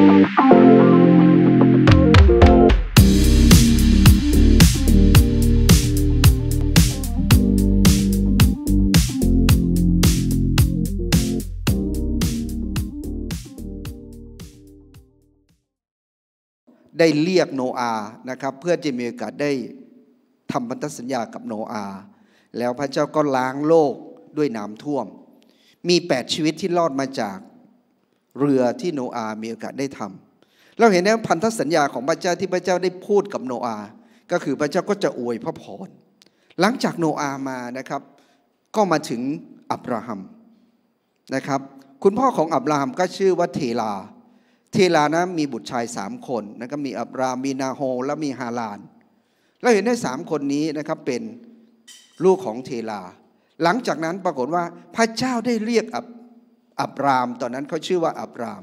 ได้เรียกโนอานะครับ เพื่อจะมีโอกาสได้ทำพันธสัญญากับโนอา แล้วพระเจ้าก็ล้างโลกด้วยน้ำท่วม มีแปดชีวิตที่รอดมาจากเรือที่โนอามีโอกาสได้ทำ เราเห็นในพันธสัญญาของพระเจ้าที่พระเจ้าได้พูดกับโนอาก็คือพระเจ้าก็จะอวยพระพรหลังจากโนอามานะครับ ก็มาถึงอับราฮัมนะครับ คุณพ่อของอับราฮัมก็ชื่อว่าเทลา เทลานะมีบุตรชายสามคนนะครับมีอับรามมีนาโฮและมีฮาลาน เราเห็นได้สามคนนี้นะครับเป็นลูกของเทลา หลังจากนั้นปรากฏว่าพระเจ้าได้เรียกอับอับราม ตอนนั้นเขาชื่อว่าอับราม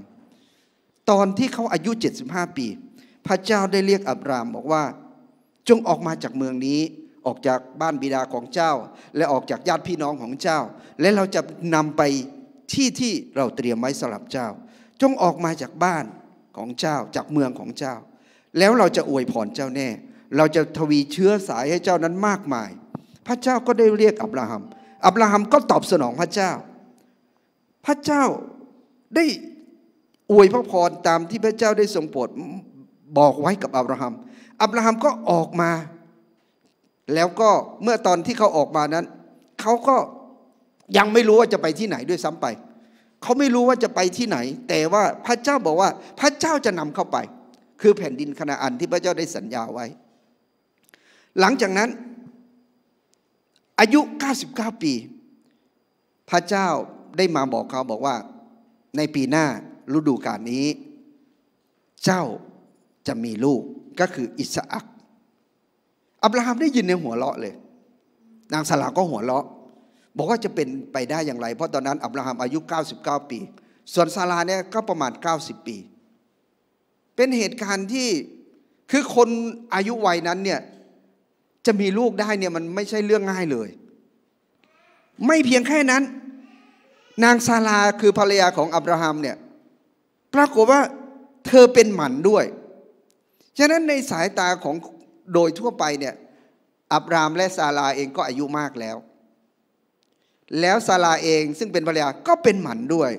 ตอนที่เขาอายุ 75 ปี พระเจ้าได้เรียกอับรามบอกว่าจงออกมาจากเมืองนี้ ออกจากบ้านบิดาของเจ้า และออกจากญาติพี่น้องของเจ้า และเราจะนำไปที่ที่เราเตรียมไว้สำหรับเจ้า จงออกมาจากบ้านของเจ้า จากเมืองของเจ้า แล้วเราจะอวยพรเจ้าแน่ เราจะทวีเชื้อสายให้เจ้านั้นมากมาย พระเจ้าก็ได้เรียกอับราฮัม อับราฮัมก็ตอบสนองพระเจ้าพระเจ้าได้อวยพระพรตามที่พระเจ้าได้ทรงโปรดบอกไว้กับอับราฮัม อับราฮัมก็ออกมา แล้วก็เมื่อตอนที่เขาออกมานั้น เขาก็ยังไม่รู้ว่าจะไปที่ไหนด้วยซ้ำไป เขาไม่รู้ว่าจะไปที่ไหน แต่ว่าพระเจ้าบอกว่าพระเจ้าจะนำเข้าไป คือแผ่นดินคณาอันที่พระเจ้าได้สัญญาไว้ หลังจากนั้นอายุ99ปี พระเจ้าได้มาบอกเขาบอกว่าในปีหน้าฤดูกาลนี้ เจ้าจะมีลูกก็คืออิสอักอับราฮัมได้ยินในหัวเราะเลย นางสลาก็หัวเราะ บอกว่าจะเป็นไปได้อย่างไร เพราะตอนนั้นอับราฮัมอายุ 99 ปี ส่วนซาลาเนี่ยก็ประมาณ 90 ปี เป็นเหตุการณ์ที่คือคนอายุวัยนั้นเนี่ยจะมีลูกได้เนี่ยมันไม่ใช่เรื่องง่ายเลย ไม่เพียงแค่นั้นนางซาลาคือภรรยาของอับราฮัมเนี่ยปรากฏว่าเธอเป็นหมันด้วยฉะนั้นในสายตาของโดยทั่วไปเนี่ยอับรามและซาลาเองก็อายุมากแล้ว แล้วซาลาเองซึ่งเป็นภรรยาก็เป็นหมันด้วย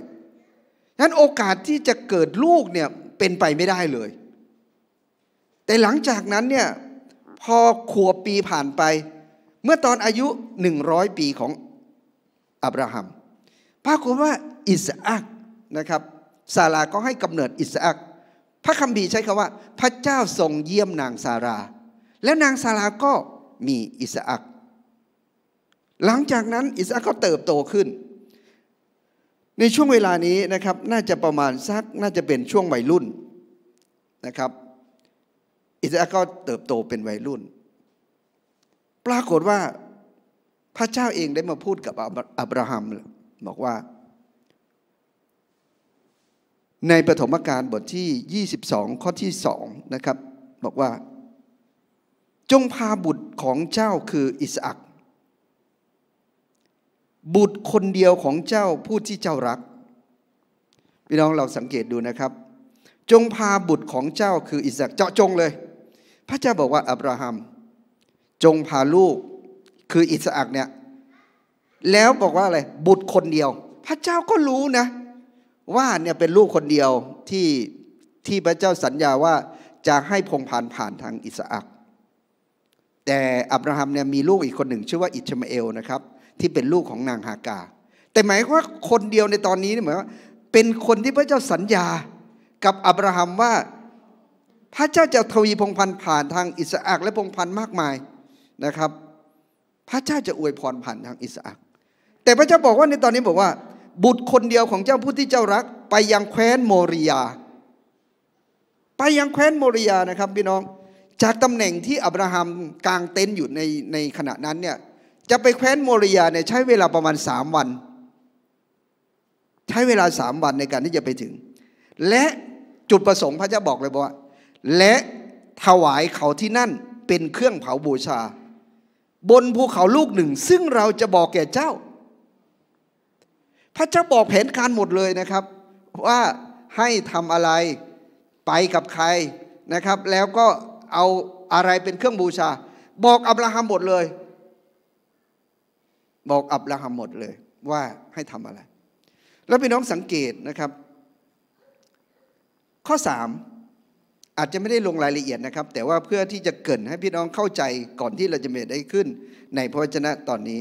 ฉะนั้นโอกาสที่จะเกิดลูกเนี่ยเป็นไปไม่ได้เลย แต่หลังจากนั้นเนี่ยพอขวบปีผ่านไป เมื่อตอนอายุ 100 ปีของอับราฮัมปรากฏว่าอิสอักนะครับซาราก็ให้กำเนิดอิสอักพระคัมภีร์ใช้คำว่า พระเจ้าทรงเยี่ยมนางซารา แล้วนางซาราก็มีอิสอักหลังจากนั้นอิสอักก็เติบโตขึ้น ในช่วงเวลานี้นะครับน่าจะประมาณสักน่าจะเป็นช่วงวัยรุ่นนะครับอิสอักก็เติบโตเป็นวัยรุ่น ปรากฏว่าพระเจ้าเองได้มาพูดกับอับราฮัมบอกว่า ในปฐมกาลบทที่22 ข้อที่2นะครับบอกว่า จงพาบุตรของเจ้าคืออิสอักบุตรคนเดียวของเจ้าผู้ที่เจ้ารักพี่น้องเราสังเกตดูนะครับ จงพาบุตรของเจ้าคืออิสอักเจาะจงเลย พระเจ้าบอกว่าอับราฮัม จงพาลูกคือ อิสอักเนี่ยแล้วบอกว่าอะไรบุตรคนเดียว พระเจ้าก็รู้นะ ว่าเนี่ยเป็นลูกคนเดียวที่ที่พระเจ้าสัญญาว่าจะให้พงผ่านผ่านทางอิสอักแต่อับราฮัมเนี่ยมีลูกอีกคนหนึ่ง ชื่อว่าอิชมาเอลนะครับที่เป็นลูกของนางฮากา แต่หมายว่าคนเดียวในตอนนี้เนี่ยหมายว่าเป็นคนที่พระเจ้าสัญญา กับอับราฮัมว่า พระเจ้าจะทวีพงพันผ่านทางอิสอักและพงพันมากมายนะครับ พระเจ้าจะอวยพรผ่านทางอิสอักแต่พระเจ้าบอกว่าในตอนนี้บอกว่า บุตรคนเดียวของเจ้าผู้ที่เจ้ารัก ไปยังแคว้นโมริยา ไปยังแคว้นโมริยานะครับพี่น้อง จากตำแหน่งที่อับราฮัมกางเต็นท์อยู่ในในขณะนั้นเนี่ย จะไปแคว้นโมริยาเนี่ยใช้เวลาประมาณสามวัน ใช้เวลาสามวันในการที่จะไปถึง และจุดประสงค์พระเจ้าบอกเลยบอกว่า และถวายเขาที่นั่นเป็นเครื่องเผาบูชา บนภูเขาลูกหนึ่ง ซึ่งเราจะบอกแก่เจ้าพระเจ้าบอกแผนการหมดเลยนะครับว่าให้ทำอะไรไปกับใครนะครับ แล้วก็เอาอะไรเป็นเครื่องบูชา บอกอับราฮัมหมดเลย บอกอับราฮัมหมดเลยว่าให้ทำอะไร แล้วพี่น้องสังเกตนะครับ ข้อ3อาจจะไม่ได้ลงรายละเอียดนะครับ แต่ว่าเพื่อที่จะเกิดให้พี่น้องเข้าใจก่อนที่เราจะเมตได้ขึ้น ในพระวจนะตอนนี้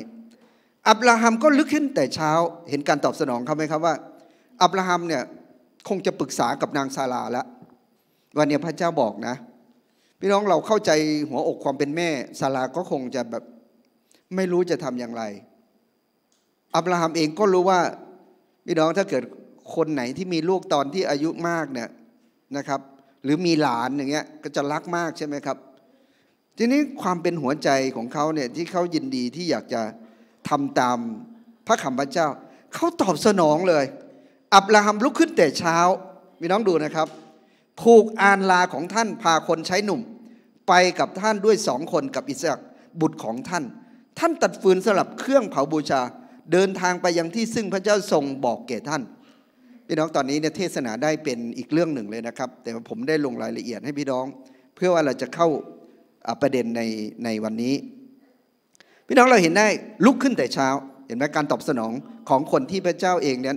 อับราฮัมก็ลึกขึ้นแต่เช้า เห็นการตอบสนองเขาไหมครับว่า อับราฮัมเนี่ยคงจะปรึกษากับนางซาลาแล้ววันนี้พระเจ้าบอกนะพี่น้องเราเข้าใจหัวอกความเป็นแม่ซาลาก็คงจะแบบไม่รู้จะทำอย่างไรอับราฮัมเองก็รู้ว่าพี่น้องถ้าเกิดคนไหนที่มีลูกตอนที่อายุมากเนี่ยนะครับ หรือมีหลานอย่างเงี้ยก็จะรักมากใช่ไหมครับ ทีนี้ความเป็นหัวใจของเขาเนี่ยที่เขายินดีที่อยากจะทำตามพระคำพระเจ้าเขาตอบสนองเลย อับราฮัมลุกขึ้นแต่เช้ามีน้องดูนะครับผูกอานลาของท่านพาคนใช้หนุ่ม ไปกับท่านด้วยสองคนกับอิสระบุตรของท่าน ท่านตัดฟืนสลับเครื่องเผาบูชาเดินทางไปยังที่ซึ่งพระเจ้าทรงบอกแก่ท่านพี่น้องตอนนี้เนี่ยเทศนาได้เป็นอีกเรื่องหนึ่งเลยนะครับ แต่ผมได้ลงรายละเอียดให้พี่น้อง เพื่อว่าเราจะเข้าประเด็นในในวันนี้พี่น้องเราเห็นได้ลุกขึ้นแต่เช้า เห็นไหมการตอบสนองของคนที่พระเจ้าเองนี้ย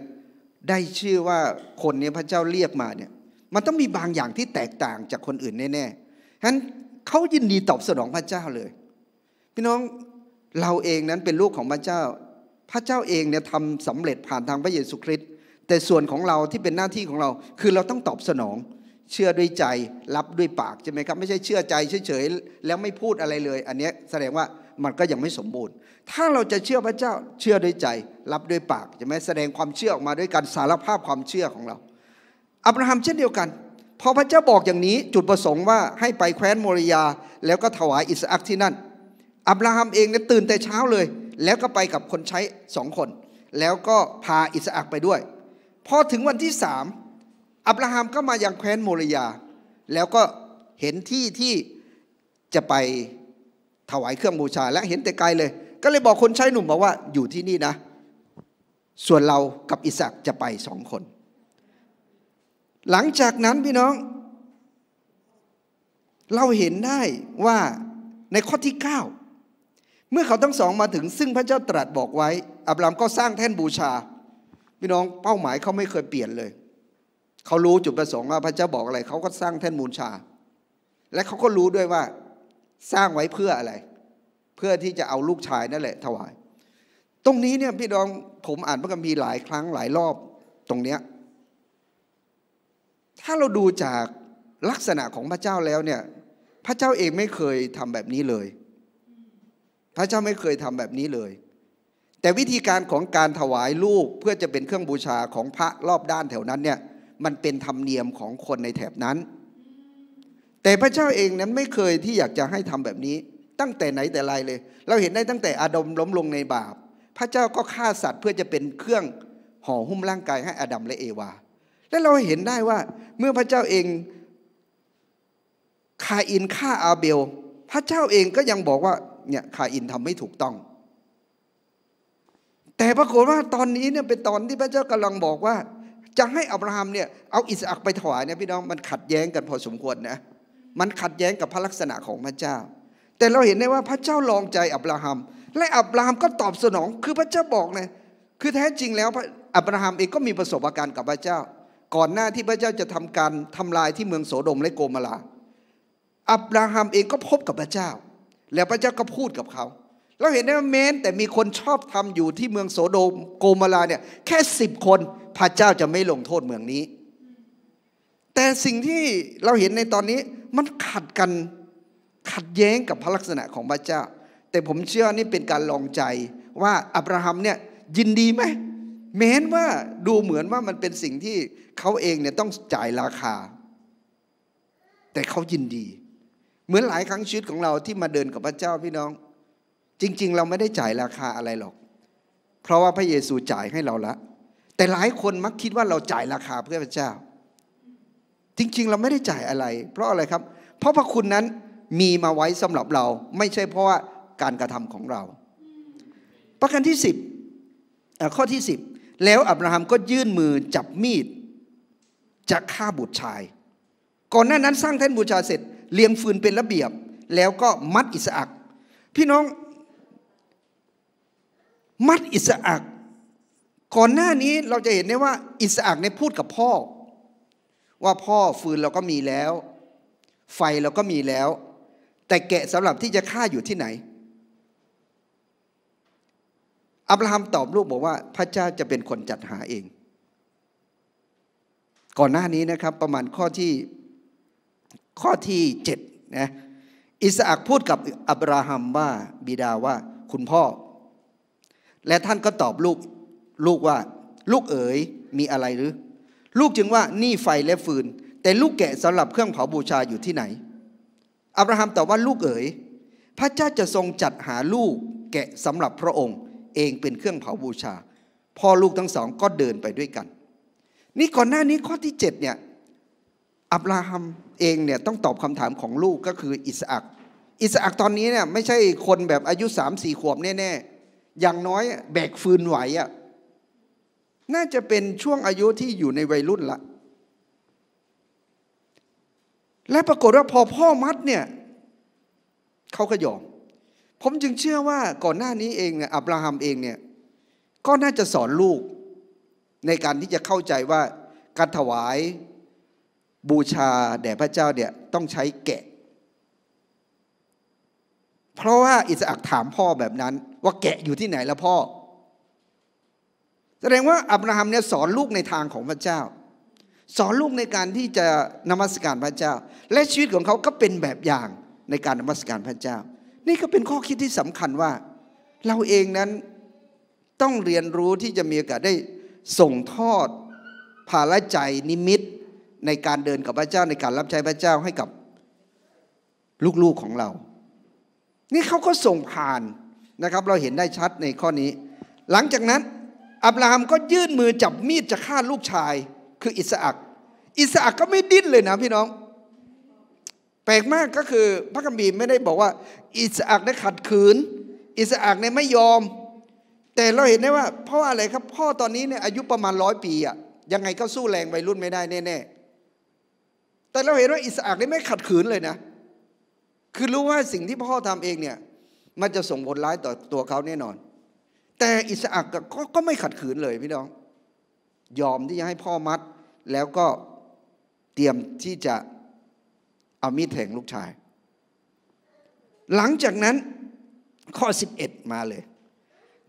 ได้ชื่อว่าคนนี้พระเจ้าเรียกมาเนี่ยมันต้องมีบางอย่างที่แตกต่างจากคนอื่นแน่ๆฉะนั้นเขายินดีตอบสนองพระเจ้าเลย พี่น้องเราเองนั้นเป็นลูกของพระเจ้าพระเจ้าเองเนี่ยทำสำเร็จผ่านทางพระเยซูคริสต์แต่ส่วนของเราที่เป็นหน้าที่ของเรา คือเราต้องตอบสนอง เชื่อด้วยใจรับด้วยปากใช่ไหมครับ ไม่ใช่เชื่อใจเฉยๆแล้วไม่พูดอะไรเลย อันนี้แสดงว่ามันก็ยังไม่สมบูรณ์ ถ้าเราจะเชื่อพระเจ้าเชื่อด้วยใจ รับด้วยปากใช่ไหมแสดงความเชื่อออกมาด้วยการสารภาพความเชื่อของเรา อับราฮัมเช่นเดียวกันพอพระเจ้าบอกอย่างนี้จุดประสงค์ว่าให้ไปแคว้นโมริยา แล้วก็ถวายอิสอักที่นั่น อับราฮัมเองเนี่ยตื่นแต่เช้าเลย แล้วก็ไปกับคนใช้สองคน แล้วก็พาอิสอักไปด้วย พอถึงวันที่สามอับราฮัมก็มายังแคว้นโมริยา แล้วก็เห็นที่ที่จะไปถวายเครื่องบูชาและเห็นแต่ไกลเลย ก็เลยบอกคนใช้หนุ่มบอกว่า อยู่ที่นี่นะ ส่วนเรากับอิสักจะไปสองคน หลังจากนั้นพี่น้องเราเห็นได้ว่าในข้อที่ 9 เมื่อเขาทั้งสองมาถึง ซึ่งพระเจ้าตรัสบอกไว้ อับรามก็สร้างแท่นบูชา พี่น้องเป้าหมายเขาไม่เคยเปลี่ยนเลยเขารู้จุดประสงค์ว่าพระเจ้าบอกอะไรเขาก็สร้างแท่นบูชา และเขาก็รู้ด้วยว่าสร้างไว้เพื่ออะไร เพื่อที่จะเอาลูกชายนั่นแหละถวาย ตรงนี้เนี่ยพี่ดองผมอ่านพระคัมภีร์หลายครั้งหลายรอบตรงเนี้ยถ้าเราดูจากลักษณะของพระเจ้าแล้วเนี่ย พระเจ้าเองไม่เคยทำแบบนี้เลย พระเจ้าไม่เคยทำแบบนี้เลย แต่วิธีการของการถวายลูกเพื่อจะเป็นเครื่องบูชาของพระรอบด้านแถวนั้นเนี่ยมันเป็นธรรมเนียมของคนในแถบนั้นแต่พระเจ้าเองนั้นไม่เคยที่อยากจะให้ทำแบบนี้ตั้งแต่ไหนแต่ไรเลย เราเห็นได้ตั้งแต่อาดัมล้มลงในบาป พระเจ้าก็ฆ่าสัตว์ เพื่อจะเป็นเครื่องห่อหุ้มร่างกายให้อาดัมและเอวาและเราเห็นได้ว่าเมื่อพระเจ้าเองคาอินฆ่าอาเบลพระเจ้าเองก็ยังบอกว่าเนี่ยคาอินทำไม่ถูกต้อง แต่ปรากฏว่าตอนนี้เนี่ยเป็นตอนที่พระเจ้ากำลังบอกว่าจะให้อับราฮัมเนี่ยเอาอิสอักไปถวายเนี่ยพี่น้องมันขัดแย้งกันพอสมควรนะมันขัดแย้งกับพระลักษณะของพระเจ้า แต่เราเห็นได้ว่าพระเจ้าลองใจอับราฮัม และอับราฮัมก็ตอบสนอง คือพระเจ้าบอกเลย คือแท้จริงแล้ว อับราฮัมเองก็มีประสบการณ์กับพระเจ้า ก่อนหน้าที่พระเจ้าจะทำการทำลายที่เมืองโสดมและโกมาลา อับราฮัมเองก็พบกับพระเจ้า แล้วพระเจ้าก็พูดกับเขา เราเห็นได้ว่าแม้แต่มีคนชอบทำอยู่ที่เมืองโสโดมโกมาลาเนี่ยแค่สิบคนพระเจ้าจะไม่ลงโทษเมืองนี้แต่สิ่งที่เราเห็นในตอนนี้มันขัดกันขัดแย้งกับพระลักษณะของพระเจ้า แต่ผมเชื่อนี่เป็นการลองใจว่าอับราฮัมเนี่ยยินดีไหมแม้นว่าดูเหมือนว่ามันเป็นสิ่งที่เขาเองเนี่ยต้องจ่ายราคา แต่เขายินดี เหมือนหลายครั้งชีวิตของเราที่มาเดินกับพระเจ้าพี่น้อง จริงๆเราไม่ได้จ่ายราคาอะไรหรอก เพราะว่าพระเยซูจ่ายให้เราละ แต่หลายคนมักคิดว่าเราจ่ายราคาเพื่อพระเจ้าจริงๆเราไม่ได้จ่ายอะไร เพราะอะไรครับเพราะพระคุณนั้นมีมาไว้สำหรับเราไม่ใช่เพราะว่าการกระทำของเราประการที่10ข้อที่10 แล้วอับราฮัมก็ยื่นมือจับมีดจะฆ่าบุตรชาย ก่อนหน้านั้น สร้างแท่นบูชาเสร็จเลี้ยงฟืนเป็นระเบียบ แล้วก็มัดอิสอักพี่น้องมัดอิสอักก่อนหน้านี้เราจะเห็นได้ว่า อิสอักนพูดกับพ่อว่าพ่อฟืนเราก็มีแล้ว ไฟเราก็มีแล้ว แต่แกะสำหรับที่จะฆ่าอยู่ที่ไหนอับราฮัมตอบลูกบอกว่าพระเจ้าจะเป็นคนจัดหาเอง ก่อนหน้านี้นะครับประมาณข้อที่ ข้อที่เจ็ดนะอิสอักพูดกับอับราฮัมว่าบิดาว่าคุณพ่อ และท่านก็ตอบลูกลูกว่าลูกเอ๋ยมีอะไรหรือลูกจึงว่านี่ไฟและฟืน แต่ลูกแกะสำหรับเครื่องเผาบูชาอยู่ที่ไหนอับราฮัมตอบว่าลูกเอ๋ยพระเจ้าจะทรงจัดหาลูกแกะสำหรับพระองค์เองเป็นเครื่องเผาบูชา พ่อลูกทั้งสองก็เดินไปด้วยกัน นี่ก่อนหน้านี้ข้อที่7เนี่ยอับราฮัมเองเนี่ยต้องตอบคำถามของลูกก็คืออิสอักอิสอักตอนนี้เนี่ยไม่ใช่คนแบบอายุ3ามสี่ขวบแน่ๆ อย่างน้อยแบกฟืนไหวอะ่ะน่าจะเป็นช่วงอายุที่อยู่ในวัยรุ่นละ และปรากฏว่าพอพ่อมัดเนี่ยเขาก็ยอมผมจึงเชื่อว่าก่อนหน้านี้เองเนี่ยอับราฮัมเองเนี่ยก็น่าจะสอนลูกในการที่จะเข้าใจว่า การถวายบูชาแด่พระเจ้าเนี่ยต้องใช้แกะ เพราะว่าอิสอักถามพ่อแบบนั้น ว่าแกะอยู่ที่ไหนแล้วพ่อแสดงว่าอับราฮัมเนี่ยสอนลูกในทางของพระเจ้า สอนลูกในการที่จะนมัสการพระเจ้า และชีวิตของเขาก็เป็นแบบอย่างในการนมัสการพระเจ้า นี่ก็เป็นข้อคิดที่สำคัญว่า เราเองนั้นต้องเรียนรู้ที่จะมีโอกาสได้ส่งทอดภาระใจนิมิตในการเดินกับพระเจ้าในการรับใช้พระเจ้าให้กับลูกๆของเรา นี่เขาก็ส่งผ่านนะครับ เราเห็นได้ชัดในข้อนี้ หลังจากนั้นอับราฮัมก็ยื่นมือจับมีดจะฆ่าลูกชาย คืออิสอักอิสอักก็ไม่ดิ้นเลยนะพี่น้อง แปลกมากก็คือพระคัมภีร์ไม่ได้บอกว่า อิสอักได้ขัดขืน อิสอักเนี่ยไม่ยอม แต่เราเห็นได้ว่า เพร่ะอะไรครับพ่อตอนนี้เนี่ยอายุประมาณร้อยปีอะยังไงก็สู้แรงวัยรุ่นไม่ได้แน่ๆแต่เราเห็นว่า อิสอักนี่ไม่ขัดขืนเลยนะ คือรู้ว่าสิ่งที่พ่อทำเองเนี่ย มันจะส่งผลร้ายต่อตัวเขาแน่นอนแต่อิสอักกก็ไม่ขัดขืนเลยพี่น้อง ยอมที่จะให้พ่อมัด แล้วก็เตรียมที่จะเอามีดแทงลูกชาย หลังจากนั้นข้อ 11 มาเลย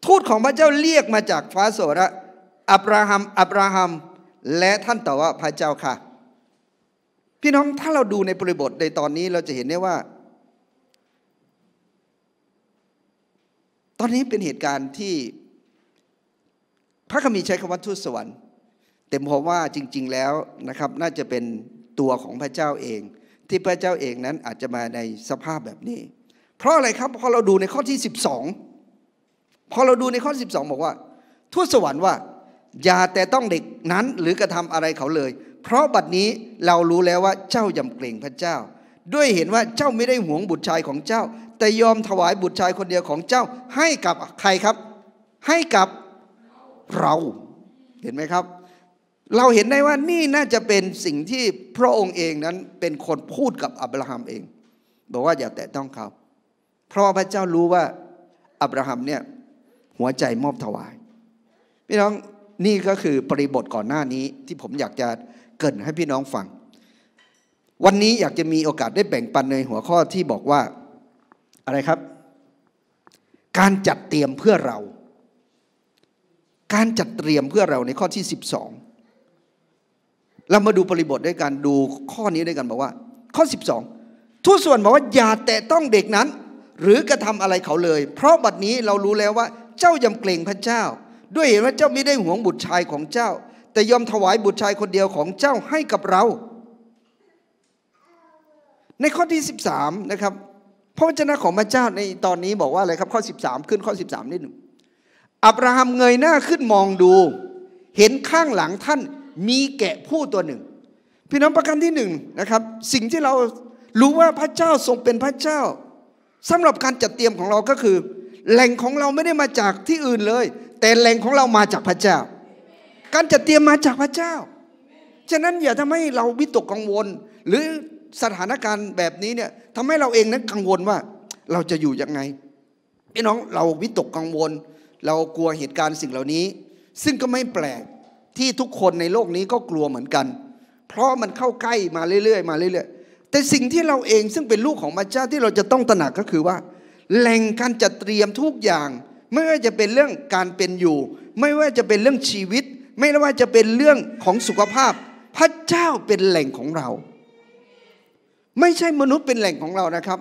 ทูตของพระเจ้าเรียกมาจากฟ้าโสระอับราฮัม อับราฮัมและท่านต่บว่าพระเจ้าค่ะ พี่น้องถ้าเราดูในบริบทในตอนนี้เราจะเห็นได้ว่าตอนนี้เป็นเหตุการณ์ที่พระคัมภีร์ใช้คำว่าทูตสวรรค์แต่ผมว่าจริง ๆแล้วนะครับ น่าจะเป็นตัวของพระเจ้าเอง ที่พระเจ้าเองนั้นอาจจะมาในสภาพแบบนี้ เพราะอะไรครับพอเราดูในข้อที่ 12พอเราดูในข้อ 12 บอกว่าทูตสวรรค์ว่า อย่าแต่ต้องเด็กนั้นหรือกระทำอะไรเขาเลย เพราะบัดนี้เรารู้แล้วว่าเจ้ายำเกรงพระเจ้า ด้วยเห็นว่าเจ้าไม่ได้หวงบุตรชายของเจ้าแต่ยอมถวายบุตรชายคนเดียวของเจ้าให้กับใครครับ ให้กับเราเห็นไหมครับ เราเห็นได้ว่านี่น่าจะเป็นสิ่งที่พระองค์เองนั้นเป็นคนพูดกับอับราฮัมเอง บอกว่าอย่าแตะต้องเขาเพราะพระเจ้ารู้ว่าอับราฮัมเนี่ยหัวใจมอบถวาย พี่น้องนี่ก็คือปริบทก่อนหน้านี้ที่ผมอยากจะเกินให้พี่น้องฟังวันนี้อยากจะมีโอกาสได้แบ่งปันในหัวข้อที่บอกว่าอะไรครับ การจัดเตรียมเพื่อเรา การจัดเตรียมเพื่อเราในข้อที่ 12 เรามาดูปริบทด้วยกันดูข้อนี้ด้วยกันบอกว่าข้อ 12ทุกส่วนบอกว่าอย่าแตะต้องเด็กนั้น หรือกระทำอะไรเขาเลย เพราะบัดนี้เรารู้แล้วว่า เจ้ายำเกรงพระเจ้า ด้วยเห็นว่าเจ้าไม่ได้หวงบุตรชายของเจ้า แต่ยอมถวายบุตรชายคนเดียวของเจ้าให้กับเรา ในข้อที่ 13 นะครับพระวจนะของพระเจ้าในตอนนี้บอกว่าอะไรครับข้อ 13 ขึ้นข้อ 13นิดหนึ่งอับราฮัมเงยหน้าขึ้นมองดู เห็นข้างหลังท่านมีแกะผู้ตัวหนึ่ง พี่น้องประการที่หนึ่งนะครับ สิ่งที่เรารู้ว่าพระเจ้าทรงเป็นพระเจ้า สำหรับการจัดเตรียมของเราก็คือ แหล่งของเราไม่ได้มาจากที่อื่นเลย แต่แหล่งของเรามาจากพระเจ้า การจัดเตรียมมาจากพระเจ้าฉะนั้นอย่าทำให้เราวิตกกังวลหรือสถานการณ์แบบนี้เนี่ยทำให้เราเองนั้นกังวลว่าเราจะอยู่ยังไงพี่น้องเราวิตกกังวล เรากลัวเหตุการณ์สิ่งเหล่านี้ ซึ่งก็ไม่แปลกที่ทุกคนในโลกนี้ก็กลัวเหมือนกัน เพราะมันเข้าใกล้มาเรื่อยๆ มาเรื่อย ๆ แต่สิ่งที่เราเองซึ่งเป็นลูกของพระเจ้าที่เราจะต้องตระหนักก็คือว่าแหล่งการจัดเตรียมทุกอย่างไม่ว่าจะเป็นเรื่องการเป็นอยู่ ไม่ว่าจะเป็นเรื่องชีวิต ไม่ว่าจะเป็นเรื่องของสุขภาพ พระเจ้าเป็นแหล่งของเราไม่ใช่มนุษย์เป็นแหล่งของเรานะครับ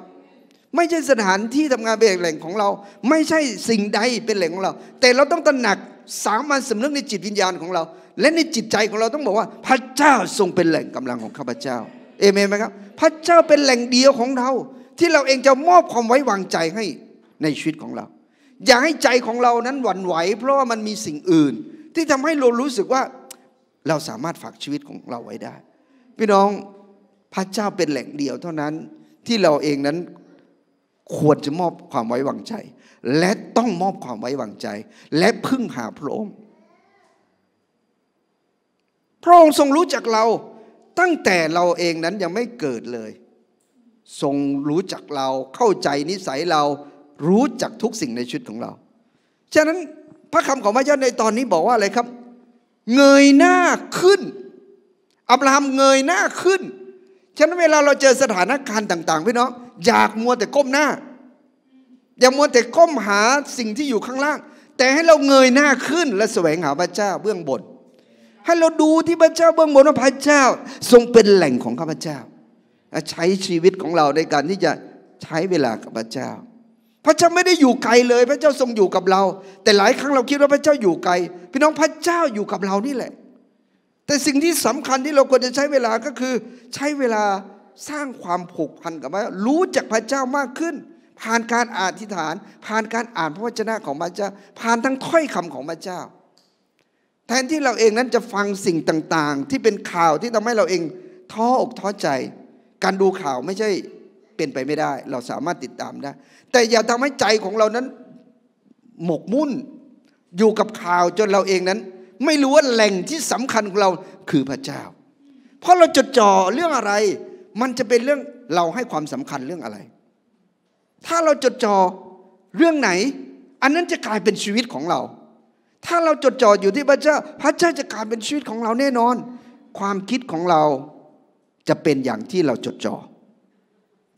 ไม่ใช่สถานที่ทำงานเป็นแหล่งของเรา ไม่ใช่สิ่งใดเป็นแหล่งของเรา แต่เราต้องตระหนักสามัญสำนึกในจิตวิญญาณของเรา และในจิตใจของเราต้องบอกว่า พระเจ้าทรงเป็นแหล่งกำลังของข้าพเจ้าเอเมนไหมครับพระเจ้าเป็นแหล่งเดียวของเราที่เราเองจะมอบความไว้วางใจให้ในชีวิตของเรา อย่าให้ใจของเรานั้นหวั่นไหว เพราะว่ามันมีสิ่งอื่น ที่ทำให้เรารู้สึกว่าเราสามารถฝากชีวิตของเราไว้ได้ พี่น้องพระเจ้าเป็นแหล่งเดียวเท่านั้นที่เราเองนั้นควรจะมอบความไว้วางใจ และต้องมอบความไว้วางใจ และพึ่งหาพระองค์พระองค์ทรงรู้จักเราตั้งแต่เราเองนั้นยังไม่เกิดเลย ทรงรู้จักเราเข้าใจนิสัยเรารู้จักทุกสิ่งในชีวิตของเรา ฉะนั้นพระคำของพระเจ้าในตอนนี้บอกว่าอะไรครับ เงยหน้าขึ้นอับราฮัมเงยหน้าขึ้นฉะนั้นเวลาเราเจอสถานการณ์ต่างๆพี่น้องอยากมัวแต่ก้มหน้า อย่ามัวแต่ก้มหาสิ่งที่อยู่ข้างล่าง แต่ให้เราเงยหน้าขึ้นและแสวงหาพระเจ้าเบื้องบนให้เราดูที่พระเจ้าเบื้องบนว่าพระเจ้าทรงเป็นแหล่งของข้าพเจ้าใช้ชีวิตของเราในการที่จะใช้เวลากับพระเจ้าพระเจ้าไม่ได้อยู่ไกลเลยพระเจ้าทรงอยู่กับเรา แต่หลายครั้งเราคิดว่าพระเจ้าอยู่ไกลพี่น้องพระเจ้าอยู่กับเรานี่แหละแต่สิ่งที่สำคัญที่เราควรจะใช้เวลาก็คือ ใช้เวลาสร้างความผูกพันกับพระรู้จักพระเจ้ามากขึ้น ผ่านการอ่านทิฏฐาน ผ่านการอ่านพระวจนะของพระเจ้าผ่านทั้งถ้อยคำของพระเจ้า แทนที่เราเองนั้นจะฟังสิ่งต่าง ๆ ที่เป็นข่าวที่ทำให้เราเองท้ออกท้อใจ การดูข่าวไม่ใช่เป็นไปไม่ได้ เราสามารถติดตามได้แต่อย่าทำให้ใจของเรานั้น หมกมุ่นอยู่กับข่าวจนเราเองนั้นไม่รู้ว่าแหล่งที่สำคัญของเราคือพระเจ้า เพราะเราจดจ่อเรื่องอะไร มันจะเป็นเรื่องเราให้ความสำคัญเรื่องอะไร ถ้าเราจดจ่อเรื่องไหน อันนั้นจะกลายเป็นชีวิตของเรา ถ้าเราจดจ่ออยู่ที่พระเจ้า พระเจ้าจะกลายเป็นชีวิตของเราแน่นอน ความคิดของเราจะเป็นอย่างที่เราจดจ่อ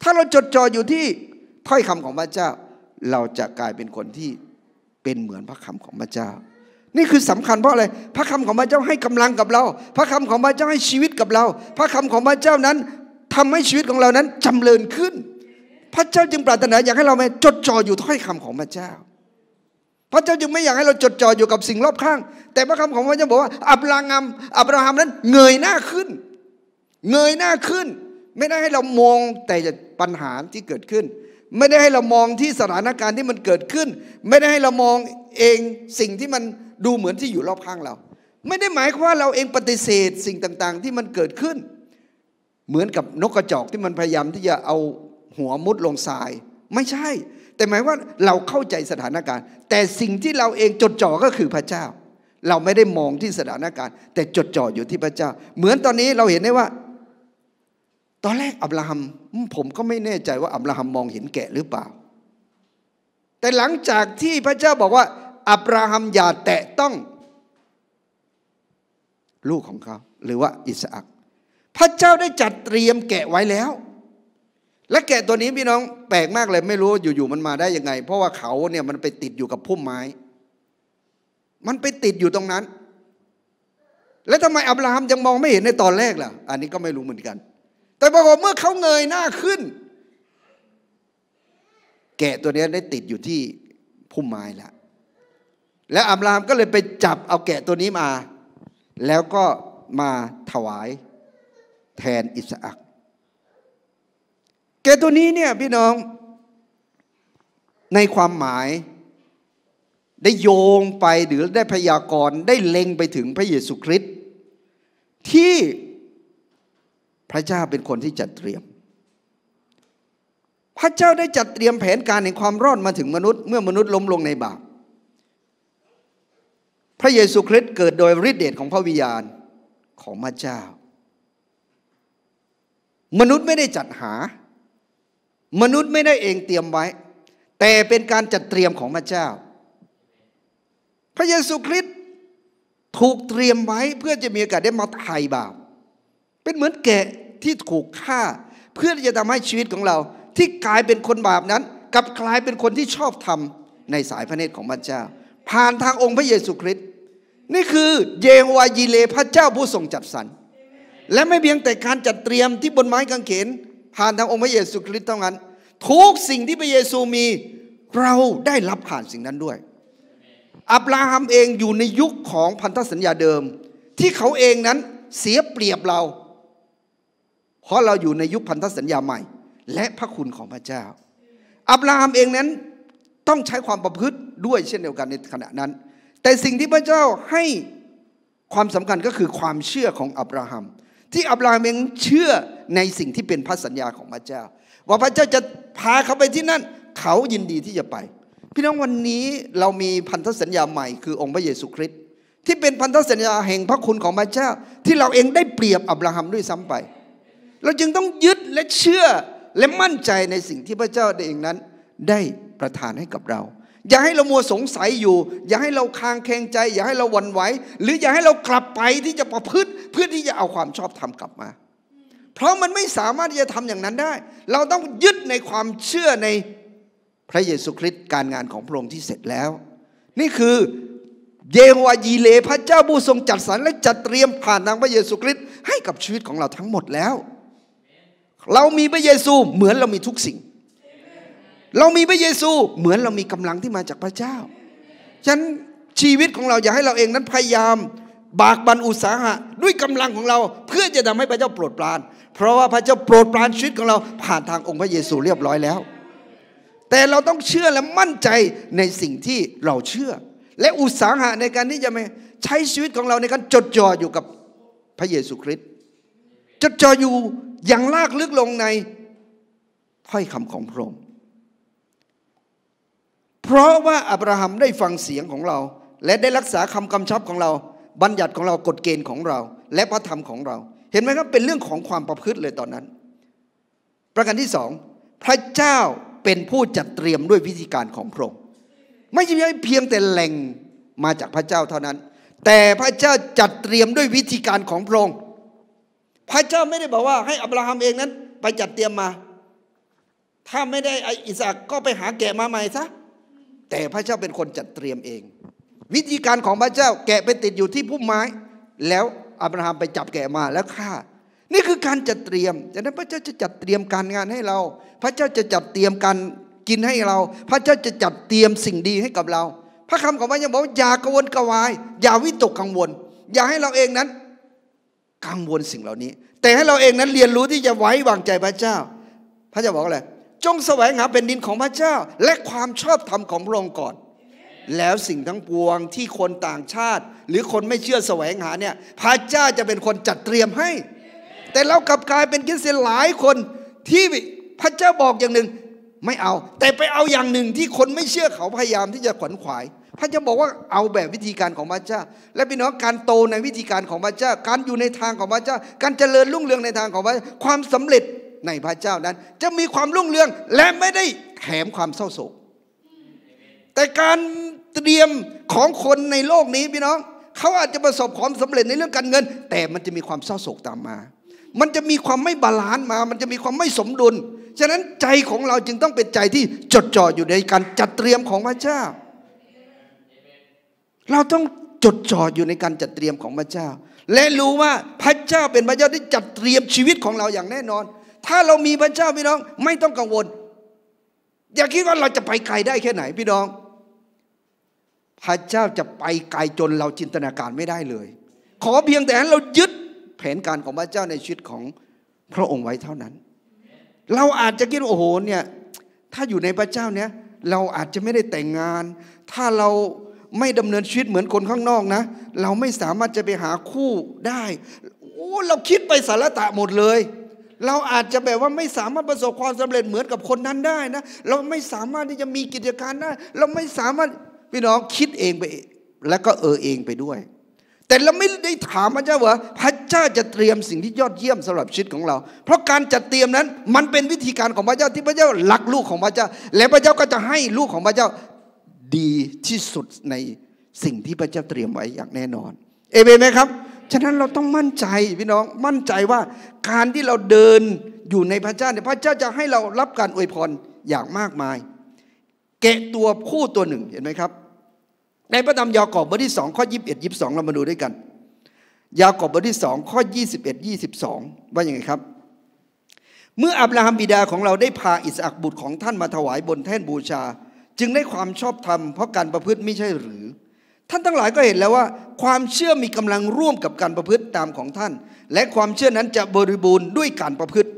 ถ้าเราจดจ่ออยู่ที่ถ้อยคำของพระเจ้า เราจะกลายเป็นคนที่เป็นเหมือนพระคำของพระเจ้านี่คือสำคัญเพราะอะไร พระคำของพระเจ้าให้กำลังกับเรา พระคำของพระเจ้าให้ชีวิตกับเรา พระคำของพระเจ้านั้น ทำให้ชีวิตของเรานั้นจำเริญขึ้น พระเจ้าจึงปรารถนาอยากให้เราไ่จดจ่ออยู่ถ้อยคำของพระเจ้า พระเจ้าจึงไม่อยากให้เราจดจ่ออยู่กับสิ่งรอบข้าง แต่พระคำของพระเจ้าบอกว่าอับราฮัมอับราฮัมนั้นเงยหน้าขึ้น เงยหน้าขึ้น ไม่ได้ให้เรามองแต่ปัญหาที่เกิดขึ้น ไม่ได้ให้เรามองที่สถานการณ์ที่มันเกิดขึ้น ไม่ได้ให้เรามองเองสิ่งที่มันดูเหมือนที่อยู่รอบข้างเรา ไม่ได้หมายความว่าเราเองปฏิเสธสิ่งต่าง ๆ ที่มันเกิดขึ้น เหมือนกับนกกระจอกที่มันพยายามที่จะเอาหัวมุดลงทราย ไม่ใช่ แต่หมายว่าเราเข้าใจสถานการณ์ แต่สิ่งที่เราเองจดจ่อก็คือพระเจ้า เราไม่ได้มองที่สถานการณ์ แต่จดจ่ออยู่ที่พระเจ้า เหมือนตอนนี้เราเห็นได้ว่า ตอนแรกอับราฮัมผมก็ไม่แน่ใจว่าอับราฮัมมองเห็นแกะหรือเปล่า แต่หลังจากที่พระเจ้าบอกว่าอับราฮัมอย่าแตะต้อง ลูกของเขา หรือว่าอิสอักพระเจ้าได้จัดเตรียมแกะไว้แล้ว และแกะตัวนี้พี่น้องแปลกมากเลย ไม่รู้อยู่ๆมันมาได้ยังไง เพราะว่าเขาเนี่ยมันไปติดอยู่กับพุ่มไม้ มันไปติดอยู่ตรงนั้น แล้วทำไมอับราฮัมยังมองไม่เห็นในตอนแรกล่ะ อันนี้ก็ไม่รู้เหมือนกัน แต่ปรากฏเมื่อเขาเงยหน้าขึ้น แกะตัวนี้ได้ติดอยู่ที่พุ่มไม้แล้วแล้วอับรามก็เลยไปจับเอาแกะตัวนี้มา แล้วก็มาถวายแทนอิสอักแกะตัวนี้เนี่ยพี่น้อง ในความหมายได้โยงไปหรือได้พยากรณ์ได้เล็งไปถึงพระเยซูคริสต์ที่พระเจ้าเป็นคนที่จัดเตรียม พระเจ้าได้จัดเตรียมแผนการแห่งความรอดมาถึงมนุษย์ เมื่อมนุษย์ล้มลงในบาปพระเยซูคริสต์เกิดโดยฤทธิเดชของพระวิญญาณของพระเจ้า มนุษย์ไม่ได้จัดหา มนุษย์ไม่ได้เองเตรียมไว้ แต่เป็นการจัดเตรียมของพระเจ้า พระเยซูคริสต์ถูกเตรียมไว้เพื่อจะมีโอกาสได้มาไถ่บาป เป็นเหมือนแกะที่ถูกฆ่าเพื่อจะทำให้ชีวิตของเราที่กลายเป็นคนบาปนั้นกลับกลายเป็นคนที่ชอบทำในสายพระเนตรของพระเจ้าผ่านทางองค์พระเยซูคริสต์นี่คือเยโฮวายีเลพระเจ้าผู้ทรงจัดสรรและไม่เพียงแต่การจัดเตรียมที่บนไม้กางเขนผ่านทางองค์พระเยซูคริสต์เท่านั้นทุกสิ่งที่พระเยซูมี เราได้รับผ่านสิ่งนั้นด้วยอับราฮัมเองอยู่ในยุคของพันธสัญญาเดิม ที่เขาเองนั้นเสียเปรียบเรา เพราะเราอยู่ในยุคพันธสัญญาใหม่ และพระคุณของพระเจ้าอับราฮัมเองนั้นต้องใช้ความประพฤติด้วยเช่นเดียวกันในขณะนั้น แต่สิ่งที่พระเจ้าให้ความสำคัญก็คือความเชื่อของอับราฮัมที่อับราฮัมเองเชื่อในสิ่งที่เป็นพันสัญญาของพระเจ้า ว่าพระเจ้าจะพาเขาไปที่นั่น เขายินดีที่จะไป พี่น้องวันนี้เรามีพันธสัญญาใหม่คือองค์พระเยซูคริสต์ที่เป็นพันธสัญญาแห่งพระคุณของพระเจ้า ที่เราเองได้เปรียบอับราฮัมด้วยซ้ำไป เราจึงต้องยึดและเชื่อและมั่นใจในสิ่งที่พระเจ้าเองนั้นได้ประทานให้กับเรา อย่าให้เรามัวสงสัยอยู่ อย่าให้เราคางแคงใจ อย่าให้เราวันไหวหรืออย่าให้เรากลับไปที่จะประพฤติเพื่อที่จะเอาความชอบธรรมกลับมา เพราะมันไม่สามารถที่จะทำอย่างนั้นได้ เราต้องยึดในความเชื่อในพระเยซูคริสต์การงานของพระองค์ที่เสร็จแล้ว นี่คือ เยโฮวายีเลพระเจ้าผู้ทรงจัดสรรและจัดเตรียมผ่านทางพระเยซูคริสต์ให้กับชีวิตของเราทั้งหมดแล้ว เรามีพระเยซูเหมือนเรามีทุกสิ่งเรามีพระเยซูเหมือนเรามีกำลังที่มาจากพระเจ้า ฉะนั้นชีวิตของเราอย่าให้เราเองนั้นพยายามบากบันอุตสาหะด้วยกำลังของเรา เพื่อจะทำให้พระเจ้าโปรดปราน เพราะว่าพระเจ้าโปรดปรานชีวิตของเราผ่านทางองค์พระเยซูเรียบร้อยแล้ว แต่เราต้องเชื่อและมั่นใจในสิ่งที่เราเชื่อ และอุตสาหะในการที่จะไม่ใช้ชีวิตของเราในการจดจ่ออยู่กับพระเยซูคริสต์จดจ่ออยู่อย่างลากลึกลงในถ้อยคำของพระองค์เพราะว่าอับราฮัมได้ฟังเสียงของเราและได้รักษาคำกำชับของเรา บัญญัติของเรากฎเกณฑ์ของเรา และพระธรรมของเรา เห็นไหมครับเป็นเรื่องของความประพฤติเลยตอนนั้น ประการที่สองพระเจ้าเป็นผู้จัดเตรียมด้วยวิธีการของพระองค์ไม่ใช่เพียงแต่แหล่งมาจากพระเจ้าเท่านั้น แต่พระเจ้าจัดเตรียมด้วยวิธีการของพระองค์พระเจ้าไม่ได้บอกว่าให้อับราฮัมเองนั้นไปจัดเตรียมมา ถ้าไม่ได้อิสอักก็ไปหาแกะมาใหม่ซะแต่พระเจ้าเป็นคนจัดเตรียมเอง วิธีการของพระเจ้าแกะไปติดอยู่ที่พุ่มไม้ แล้วอับราฮัมไปจับแกะมาแล้วฆ่านี่คือการจัดเตรียมดังนั้นพระเจ้าจะจัดเตรียมการงานให้เรา พระเจ้าจะจัดเตรียมการกินให้เรา พระเจ้าจะจัดเตรียมสิ่งดีให้กับเรา พระคำของพระเจ้าบอกอย่ากังวลกวาย อย่าวิตกกังวล อย่าให้เราเองนั้นกังวลสิ่งเหล่านี้ แต่ให้เราเองนั้นเรียนรู้ที่จะไว้วางใจพระเจ้า พระเจ้าบอกอะไรจงแสวงหาเป็นดินของพระเจ้าและความชอบธรรมของพระองค์ก่อน แล้วสิ่งทั้งปวงที่คนต่างชาติ หรือคนไม่เชื่อแสวงหาเนี่ยพระเจ้าจะเป็นคนจัดเตรียมให้ แต่เรากลับกลายเป็นคริสเตียนหลายคนที่พระเจ้าบอกอย่างหนึ่งไม่เอา แต่ไปเอาอย่างหนึ่งที่คนไม่เชื่อเขาพยายามที่จะขวนขวายพระเจ้าบอกว่าเอาแบบวิธีการของพระเจ้าและพี่น้องการโตในวิธีการของพระเจ้าการอยู่ในทางของพระเจ้าการเจริญรุ่งเรืองในทางของพระเจ้าความสำเร็จในพระเจ้านั้นจะมีความรุ่งเรืองและไม่ได้แถมความเศร้าโศก แต่การเตรียมของคนในโลกนี้พี่น้องเขาอาจจะประสบความสำเร็จในเรื่องการเงิน แต่มันจะมีความเศร้าโศกตามมา มันจะมีความไม่บาลานซ์มา มันจะมีความไม่สมดุล ฉะนั้นใจของเราจึงต้องเป็นใจที่จดจ่ออยู่ในการจัดเตรียมของพระเจ้า เราต้องจดจ่ออยู่ในการจัดเตรียมของพระเจ้า และรู้ว่าพระเจ้าเป็นพระเจ้าที่จัดเตรียมชีวิตของเราอย่างแน่นอนถ้าเรามีพระเจ้าพี่น้องไม่ต้องกังวล อย่าคิดว่าเราจะไปไกลได้แค่ไหนพี่น้อง พระเจ้าจะไปไกลจนเราจินตนาการไม่ได้เลย ขอเพียงแต่้เรายึดแผนการของพระเจ้าในชีวิตของพระองค์ไว้เท่านั้น เราอาจจะคิดโอ้โหเนี่ยถ้าอยู่ในพระเจ้าเนี่ยเราอาจจะไม่ได้แต่งงาน ถ้าเราไม่ดำเนินชีวิตเหมือนคนข้างนอกนะ เราไม่สามารถจะไปหาคู่ได้โอ้เราคิดไปสาระตะหมดเลยเราอาจจะแบบว่าไม่สามารถประสบความสำเร็จเหมือนกับคนนั้นได้นะ เราไม่สามารถที่จะมีกิจการได้เราไม่สามารถพี่น้องคิดเองไป แล้วก็เออเองไปด้วย แต่เราไม่ได้ถามพระเจ้าว่าพระเจ้าจะเตรียมสิ่งที่ยอดเยี่ยมสำหรับชีวิตของเรา เพราะการจัดเตรียมนั้น มันเป็นวิธีการของพระเจ้าที่พระเจ้ารักลูกของพระเจ้า และพระเจ้าก็จะให้ลูกของพระเจ้าดีที่สุดในสิ่งที่พระเจ้าเตรียมไว้อย่างแน่นอนเอเมนไหมครับฉะนั้นเราต้องมั่นใจพี่น้องมั่นใจว่าการที่เราเดินอยู่ในพระเจ้าเนี่ยพระเจ้าจะให้เรารับการอวยพรอย่างมากมายเกะตัวคู่ตัวหนึ่งเห็นไหมครับ ในพระธรรมยากอบบทที่สองข้อยี่สิบเอ็ดยิบสองเรามาดูด้วยกัน ยากอบบทที่สองข้อยี่สิบเอ็ดยี่สิบสองว่าอย่างไงครับ เมื่ออับราฮัมบิดาของเราได้พาอิสอักบุตรของท่านมาถวายบนแท่นบูชา จึงได้ความชอบธรรมเพราะการประพฤติไม่ใช่หรือท่านทั้งหลายก็เห็นแล้วว่า ความเชื่อมีกำลังร่วมกับการประพฤติตามของท่าน และความเชื่อนั้นจะบริบูรณ์ด้วยการประพฤติ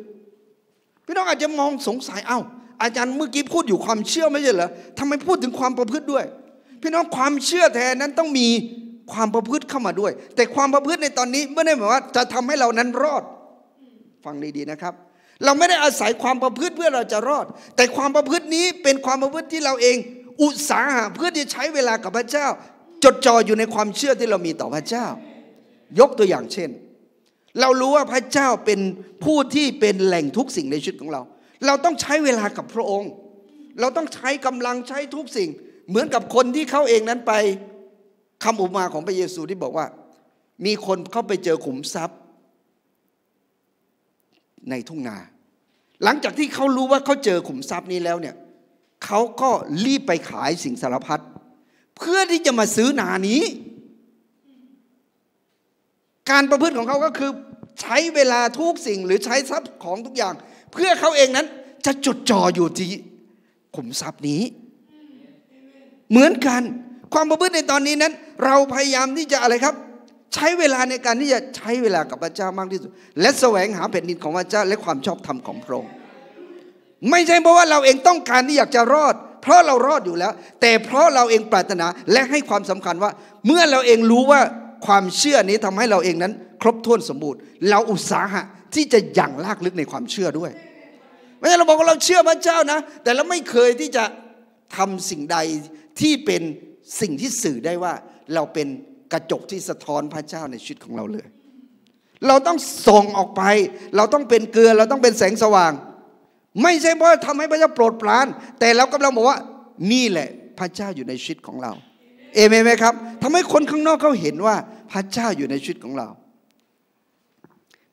พี่น้องอาจจะมองสงสัยเอา้าอาจารย์เมื่อกี้พูดอยู่ความเชื่อไม่ใช่เหรอทำไมพูดถึงความประพฤติด้วยพี่น้องความเชื่อแทนนั้นต้องมีความประพฤติเข้ามาด้วย แต่ความประพฤติในตอนนี้ไม่ได้หมายว่าจะทำให้เรานั้นรอด ฟังดีๆนะครับ เราไม่ได้อาศัยความประพฤติเพื่อเราจะรอด แต่ความประพฤตินี้เป็นความประพฤติที่เราเอง อุตสาหะเพื่อที่ใช้เวลากับพระเจ้าจดจ่ออยู่ในความเชื่อที่เรามีต่อพระเจ้า ยกตัวอย่างเช่น เรารู้ว่าพระเจ้าเป็นผู้ที่เป็นแหล่งทุกสิ่งในชีวิตของเรา เราต้องใช้เวลากับพระองค์ เราต้องใช้กำลังใช้ทุกสิ่ง เหมือนกับคนที่เขาเองนั้นไป คำอุมาของพระเยซูที่บอกว่า มีคนเข้าไปเจอขุมทรัพย์ในทุ่งนา หลังจากที่เขารู้ว่าเขาเจอขุมทรัพย์นี้แล้วเนี่ยเขาก็รีบไปขายสิ่งสารพัดเพื่อที่จะมาซื้อนานี้ การประพฤติของเขาก็คือ ใช้เวลาทุกสิ่งหรือใช้ทรัพย์ของทุกอย่าง เพื่อเขาเองนั้น จะจดจ่ออยู่ที่ขุมทรัพย์นี้ เหมือนกันความประพฤติในตอนนี้นั้น เราพยายามที่จะอะไรครับ ใช้เวลาในการที่จะใช้เวลากับพระเจ้ามากที่สุดและแสวงหาแผ่นดินของพระเจ้าและความชอบธรรมของพระองค์ไม่ใช่เพราะว่าเราเองต้องการที่อยากจะรอดเพราะเรารอดอยู่แล้ว แต่เพราะเราเองปรารถนาและให้ความสำคัญว่า เมื่อเราเองรู้ว่าความเชื่อนี้ทำให้เราเองนั้น ครบถ้วนสมบูรณ์เราอุตสาหะที่จะย่างลากลึกในความเชื่อด้วย ไม่ใช่เราบอกว่าเราเชื่อพระเจ้านะ แต่เราไม่เคยที่จะทำสิ่งใดที่เป็นสิ่งที่สื่อได้ว่า เราเป็นกระจกที่สะท้อนพระเจ้าในชีวิตของเราเลย เราต้องส่งออกไป เราต้องเป็นเกลือเราต้องเป็นแสงสว่างไม่ใช่เพราะทำให้พระเจ้าโปรดปราน แต่เรากำลังบอกว่านี่แหละพระเจ้าอยู่ในชีวิตของเราเอเมนไหมครับทำให้คนข้างนอกเขาเห็นว่าพระเจ้าอยู่ในชีวิตของเรา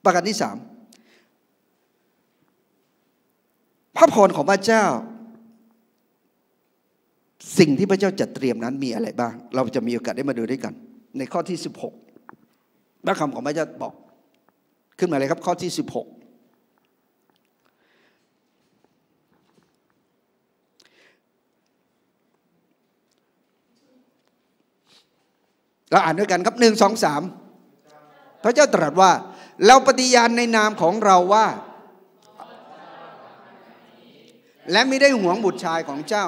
ประการที่สามพระพรของพระเจ้า สิ่งที่พระเจ้าจัดเตรียมนั้นมีอะไรบ้าง เราจะมีโอกาสได้มาดูด้วยกัน ในข้อที่ 16พระคำของพระเจ้าบอกขึ้นมาเลยครับ ข้อที่ 16เราอ่านด้วยกันครับหนึ่งสองสามพระเจ้าตรัสว่าเราปฏิญาณในนามของเราว่า และไม่ได้หวงบุตรชายของเจ้า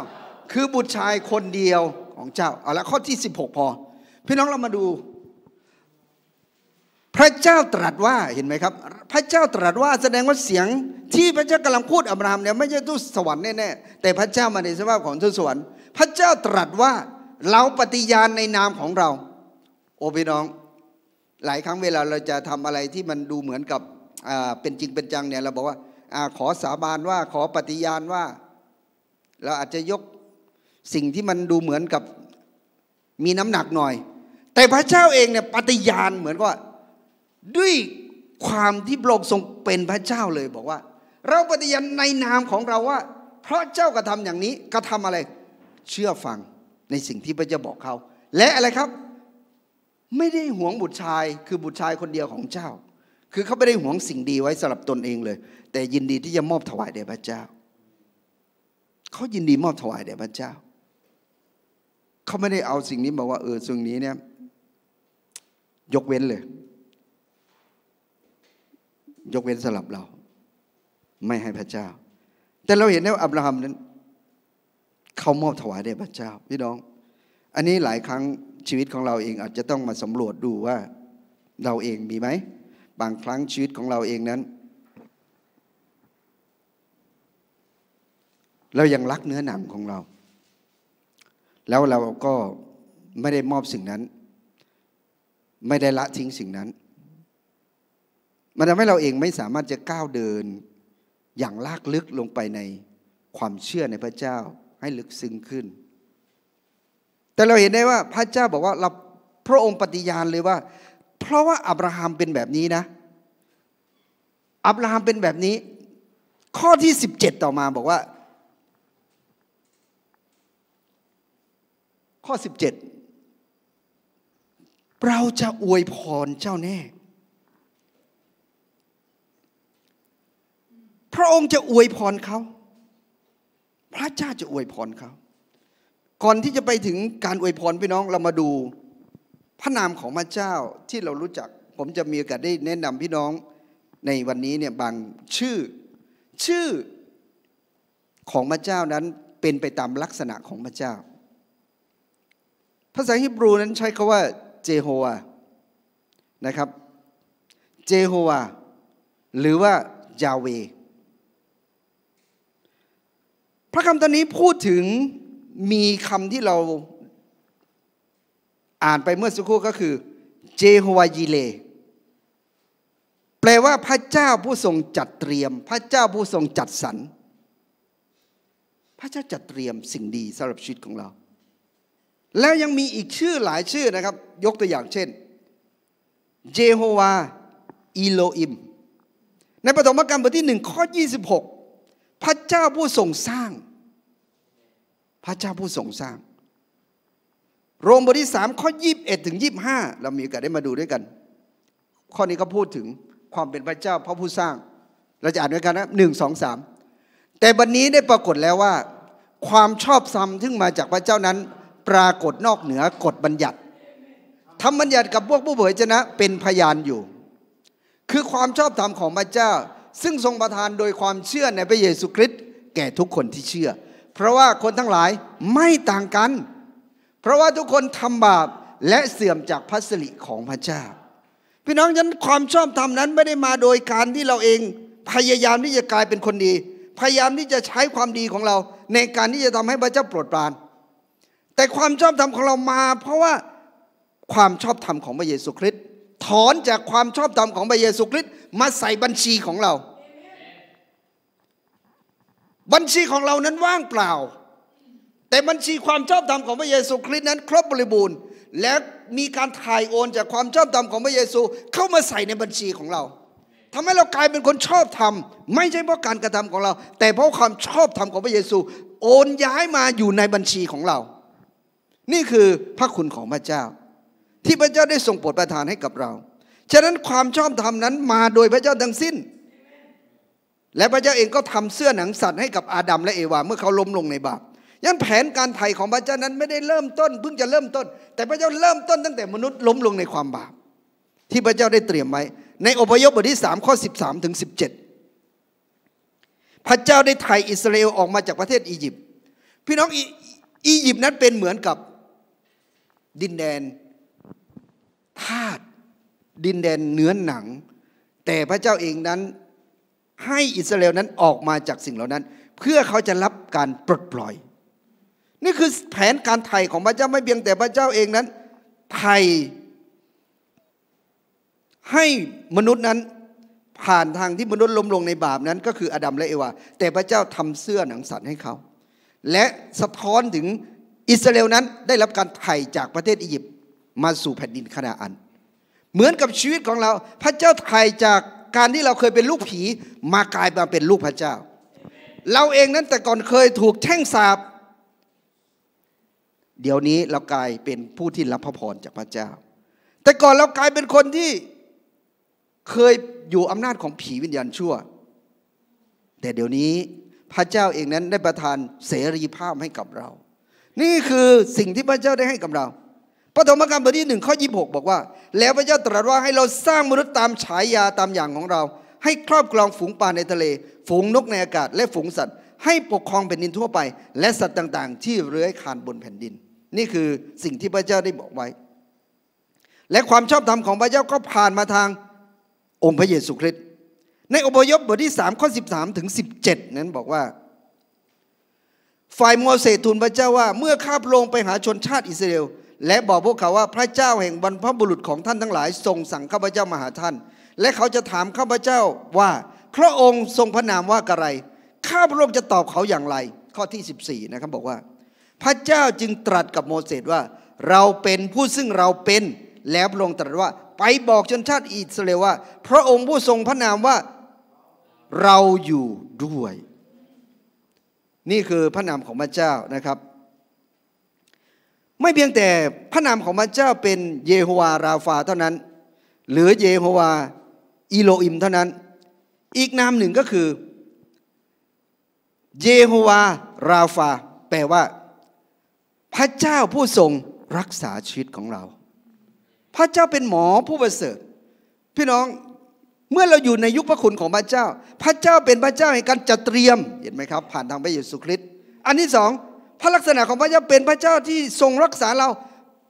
คือบุตรชายคนเดียวของเจ้าเอาละข้อที่ 16 พอพี่น้องเรามาดู พระเจ้าตรัสว่าเห็นไหมครับ พระเจ้าตรัสว่าแสดงว่าเสียงที่พระเจ้ากำลังพูดอับรามเนี่ยไม่ใช่ทูตสวรรค์แน่ๆแต่พระเจ้ามาในสภาพของทูตสวรรค์พระเจ้าตรัสว่าเราปฏิญาณในนามของเราโอพี่น้องหลายครั้งเวลาเราจะทำอะไรที่มันดูเหมือนกับเป็นจริงเป็นจังเนี่ยเราบอกว่าอขอสาบานว่า ขอปฏิญาณว่า เราอาจจะยกสิ่งที่มันดูเหมือนกับมีน้ำหนักหน่อย แต่พระเจ้าเองเนี่ยปฏิญาณเหมือนกับด้วยความที่พระองค์ทรงเป็นพระเจ้าเลยบอกว่า เราปฏิญาณในนามของเราว่า เพราะเจ้ากระทำอย่างนี้กระทำอะไร เชื่อฟังในสิ่งที่พระเจ้าบอกเขาและอะไรครับไม่ได้หวงบุตรชาย คือบุตรชายคนเดียวของเจ้า คือเขาไม่ได้หวงสิ่งดีไว้สำหรับตนเองเลย แต่ยินดีที่จะมอบถวายแด่พระเจ้าเขายินดีมอบถวายแด่พระเจ้าเขาไม่ได้เอาสิ่งนี้บอกว่าเออสิ่งนี้เนี่ยยกเว้นเลย ยกเว้นสำหรับเรา ไม่ให้พระเจ้า แต่เราเห็นได้ว่าอับราฮัมนั้นเขามอบถวายแด่พระเจ้า พี่น้อง อันนี้หลายครั้งชีวิตของเราเองอาจจะต้องมาสำรวจดูว่าเราเองมีไหมบางครั้งชีวิตของเราเองนั้น เรายังรักเนื้อหนังของเรา แล้วเราก็ไม่ได้มอบสิ่งนั้น ไม่ได้ละทิ้งสิ่งนั้นมันทำให้เราเองไม่สามารถจะก้าวเดินอย่างลากลึกลงไปในความเชื่อในพระเจ้าให้ลึกซึ้งขึ้นแต่เราเห็นได้ว่าพระเจ้าบอกว่าเราพระองค์ปฏิญาณเลยว่า เพราะว่าอับราฮัมเป็นแบบนี้นะอับราฮัมเป็นแบบนี้ ข้อที่17ต่อมาบอกว่า ข้อ 17 เราจะอวยพรเจ้าแน่ พระองค์จะอวยพรเขาพระเจ้าจะอวยพรเขาก่อนที่จะไปถึงการอวยพรพี่น้องเรามาดู พระนามของพระเจ้าที่เรารู้จักผมจะมีโอกาสได้แนะนำพี่น้องในวันนี้เนี่ยบางชื่อชื่อของพระเจ้านั้นเป็นไปตามลักษณะของพระเจ้า ภาษาฮิบรูนั้นใช้คาว่าเจโฮวานะครับ เจโฮวาหรือว่ายาเว พระคำตอนนี้พูดถึงมีคำที่เราอ่านไปเมื่อสักครู่ก็คือ เจโฮวายีเล แปลว่าพระเจ้าผู้ทรงจัดเตรียม พระเจ้าผู้ทรงจัดสรรพระเจ้าจัดเตรียมสิ่งดีสำหรับชีวิตของเรา แล้วยังมีอีกชื่อหลายชื่อนะครับ ยกตัวอย่างเช่น เจโฮวาอิโลอิม ในปฐมกาลบทที่หนึ่งข้อ26 พระเจ้าผู้ทรงสร้างพระเจ้าผู้ทรงสร้าง โรมบทที่สามข้อยี่บเอ็ดถึงยี่บห้าเรามีโอกาสได้มาดูด้วยกัน ข้อนี้ก็พูดถึงความเป็นพระเจ้าพระผู้สร้าง เราจะอ่านด้วยกันนะหนึ่งสองสามแต่บัดนนี้ได้ปรากฏแล้วว่า ความชอบธรรมทึ่งมาจากพระเจ้านั้นปรากฏนอกเหนือกฎบัญญัติทำบัญญัติกับพวกผู้เผยชนะเป็นพยานอยู่ คือความชอบธรรมของพระเจ้า ซึ่งทรงประทานโดยความเชื่อในพระเยซูคริสต์แก่ทุกคนที่เชื่อเพราะว่าคนทั้งหลายไม่ต่างกัน เพราะว่าทุกคนทำบาปและเสื่อมจากพัสริของพระเจ้าพี่น้องฉันความชอบธรรมนั้นไม่ได้มาโดยการที่เราเอง พยายามที่จะกลายเป็นคนดี พยายามที่จะใช้ความดีของเราในการที่จะทำให้พระเจ้าโปรดปรานแต่ความชอบธรรมของเรามา เพราะว่าความชอบธรรมของพระเยซูคริสต์ถอนจากความชอบธรรมของพระเยซูคริสต์มาใส่บัญชีของเราบัญชีของเรานั้นว่างเปล่า แต่บัญชีความชอบธรรมของพระเยซูคริสต์นั้นครบบริบูรณ์ และมีการถ่ายโอนจากความชอบธรรมของพระเยซู เข้ามาใส่ในบัญชีของเรา ทำให้เรากลายเป็นคนชอบธรรมไม่ใช่เพราะการกระทำของเรา แต่เพราะความชอบธรรมของพระเยซู โอนย้ายมาอยู่ในบัญชีของเรา นี่คือพระคุณของพระเจ้า ที่พระเจ้าได้ทรงโปรดประทานให้กับเราฉะนั้นความชอบธรรมนั้นมาโดยพระเจ้าดังสิ้นและพระเจ้าเองก็ทำเสื้อหนังสัตว์ให้กับอาดัมและเอวาเมื่อเขาล้มลงในบาปยันแผนการไถ่ของพระเจ้านั้นไม่ได้เริ่มต้นเพิ่งจะเริ่มต้น แต่พระเจ้าเริ่มต้นตั้งแต่มนุษย์ล้มลงในความบาปที่พระเจ้าได้เตรียมไว้ในอพยพบทที่3ข้อ13ถึง17 พระเจ้าได้ไถ่อิสราเอลออกมาจากประเทศอียิปต์พี่น้องอียิปต์นั้นเป็นเหมือนกับดินแดนธาตุดินแดนเนื้อหนัง แต่พระเจ้าเองนั้นให้อิสราเอลนั้นออกมาจากสิ่งเหล่านั้น เพื่อเขาจะรับการปลดปล่อย นี่คือแผนการไถ่ของพระเจ้าไม่เพียงแต่พระเจ้าเองนั้นไถ่ให้มนุษย์นั้นผ่านทางที่มนุษย์ล้มลงในบาปนั้นก็คืออาดัมและเอวาแต่พระเจ้าทำเสื้อหนังสัตว์ให้เขา และสะท้อนถึงอิสราเอลนั้นได้รับการไถ่จากประเทศอียิปต์มาสู่แผ่นดินคณาอัน เหมือนกับชีวิตของเราพระเจ้าไถ่จากการที่เราเคยเป็นลูกผีมากลายมาเป็นลูกพระเจ้า เราเองนั้นแต่ก่อนเคยถูกแช่งสาบเดี๋ยวนี้เรากลายเป็นผู้ที่รับพระพรจากพระเจ้า แต่ก่อนเรากลายเป็นคนที่เคยอยู่อำนาจของผีวิญญาณชั่ว แต่เดี๋ยวนี้พระเจ้าเองนั้นได้ประทานเสรีภาพให้กับเรา นี่คือสิ่งที่พระเจ้าได้ให้กับเราพระธรรมการบทที่หนึ่งข้อยี่26 บอกว่า แล้วพระเจ้าตรัสว่าให้เราสร้างมนุษย์ตามฉายาตามอย่างของเรา ให้ครอบครองฝูงปลาในทะเล ฝูงนกในอากาศ และฝูงสัตว์ให้ปกครองแผ่นดินทั่วไป และสัตว์ต่างๆ ที่เลื้อยคานบนแผ่นดิน นี่คือสิ่งที่พระเจ้าได้บอกไว้ และความชอบธรรมของพระเจ้าก็ผ่านมาทางองค์พระเยซูคริสต์ในอพยพบทที่3ข้อ13ถึง17 นั้นบอกว่าฝ่ายโมเสสทูลพระเจ้าว่าเมื่อข้าพลงไปหาชนชาติอิสราเอลและบอกพวกเขาว่าพระเจ้าแห่งบรรพบุรุษของท่านทั้งหลายทรงสั่งข้าพเจ้ามาหาท่าน และเขาจะถามข้าพเจ้าว่า พระองค์ทรงพระนามว่าอะไรข้าพระองค์จะตอบเขาอย่างไร ข้อที่ 14 นะครับบอกว่า พระเจ้าจึงตรัสกับโมเสสว่า เราเป็นผู้ซึ่งเราเป็น แล้วพระองค์ตรัสว่าไปบอกชนชาติอิสราเอลว่า พระองค์ผู้ทรงพระนามว่า เราอยู่ด้วย นี่คือพระนามของพระเจ้านะครับไม่เพียงแต่พระนามของพระเจ้าเป็นเยโฮวาราฟาเท่านั้น หรือเยโฮวา อิโลอิมเท่านั้น อีกนามหนึ่งก็คือ เยโฮวาราฟาแปลว่า พระเจ้าผู้ทรงรักษาชีวิตของเรา พระเจ้าเป็นหมอผู้ประเสริฐพี่น้องเมื่อเราอยู่ในยุคพระคุณของพระเจ้า พระเจ้าเป็นพระเจ้าในการจัดเตรียมเห็นไหมครับ ผ่านทางพระเยซูคริสต์อันที่สองพระลักษณะของพระเจ้าเป็นพระเจ้าที่ทรงรักษาเรา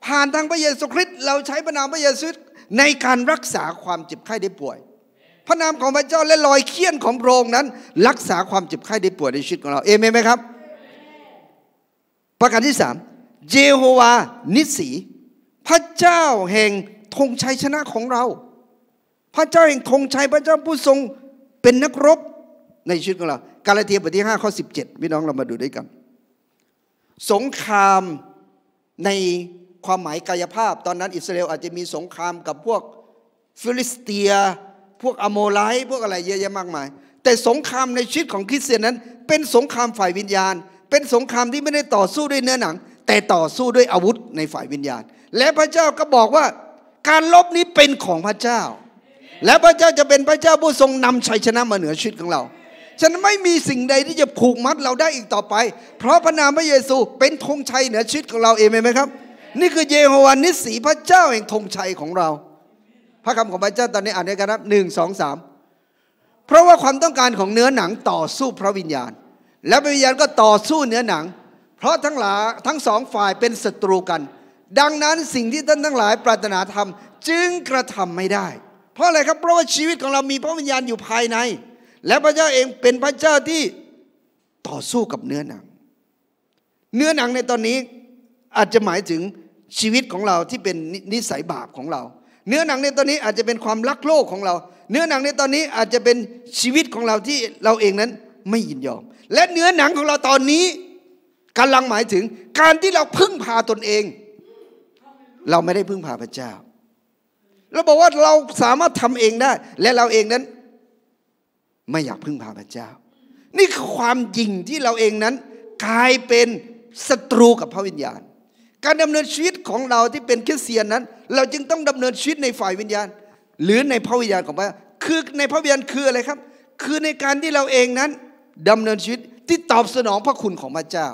ผ่านทางพระเยซูคริสต์เราใช้พระนามพระเยซูิ์ในการรักษาความเจ็บไข้ได้ป่วยพระนามของพระเจ้าและรอยเคี้ยนของพระองค์นั้น รักษาความเจ็บไข้ได้ป่วยในชีวิตของเราเอเมนไหมครับประการที่สามเยโฮวานิสี พระเจ้าแห่งธงชัยชนะของเรา พระเจ้าแห่งธงชัยพระเจ้าผู้ทรงเป็นนักรบในชีวิตของเรากาลาเทียบทที่5ข้อ17พี่น้องเรามาดูด้วยกันสงครามในความหมายกายภาพ ตอนนั้นอิสราเอลอาจจะมีสงครามกับพวกฟิลิสเตีย พวกอโมไลพวกอะไรเยอะแยะมากมาย แต่สงครามในชีวิตของคริสเตียนนั้น เป็นสงครามฝ่ายวิญญาณ เป็นสงครามที่ไม่ได้ต่อสู้ด้วยเนื้อหนัง แต่ต่อสู้ด้วยอาวุธในฝ่ายวิญญาณ และพระเจ้าก็บอกว่าการลบนี้เป็นของพระเจ้า และพระเจ้าจะเป็นพระเจ้าผู้ทรงนำชัยชนะมาเหนือชีวิตของเราฉันไม่มีสิ่งใดที่จะผูกมัดเราได้อีกต่อไป เพราะพระนามพระเยซูเป็นธงชัยเหนือชีวิตของเราเองไหมครับ นี่คือเยโฮวานิสีพระเจ้าแห่งธงชัยของเรา พระคำของพระเจ้าตอนนี้อ่านด้วยกันนะหนึ่งสองสามเพราะว่าความต้องการของเนื้อหนังต่อสู้พระวิญญาณ และพระวิญญาณก็ต่อสู้เนื้อหนัง เพราะทั้งหลายทั้งสองฝ่ายเป็นศัตรูกัน ดังนั้นสิ่งที่ท่านทั้งหลายปรารถนาทำจึงกระทำไม่ได้ เพราะอะไรครับ เพราะว่าชีวิตของเรามีพระวิญญาณอยู่ภายในและพระเจ้าเองเป็นพระเจ้าที่ต่อสู้กับเนื้อหนัง เนื้อหนังในตอนนี้อาจจะหมายถึงชีวิตของเราที่เป็นนิสัยบาปของเรา เนื้อหนังในตอนนี้อาจจะเป็นความรักโลกของเรา เนื้อหนังในตอนนี้อาจจะเป็นชีวิตของเราที่เราเองนั้นไม่ยินยอม และเนื้อหนังของเราตอนนี้กำลังหมายถึงการที่เราพึ่งพาตนเอง เราไม่ได้พึ่งพาพระเจ้า เราบอกว่าเราสามารถทำเองได้และเราเองนั้นไม่อยากพึ่งพาพระเจ้า นี่คือความยิ่งที่เราเองนั้นกลายเป็นศัตรูกับพระวิญญาณ การดำเนินชีวิตของเราที่เป็นคริสเตียนนั้น เราจึงต้องดำเนินชีวิตในฝ่ายวิญญาณ หรือในพระวิญญาณของพระคือในพระวิญญาณคืออะไรครับ คือในการที่เราเองนั้นดำเนินชีวิตที่ตอบสนองพระคุณของพระเจ้า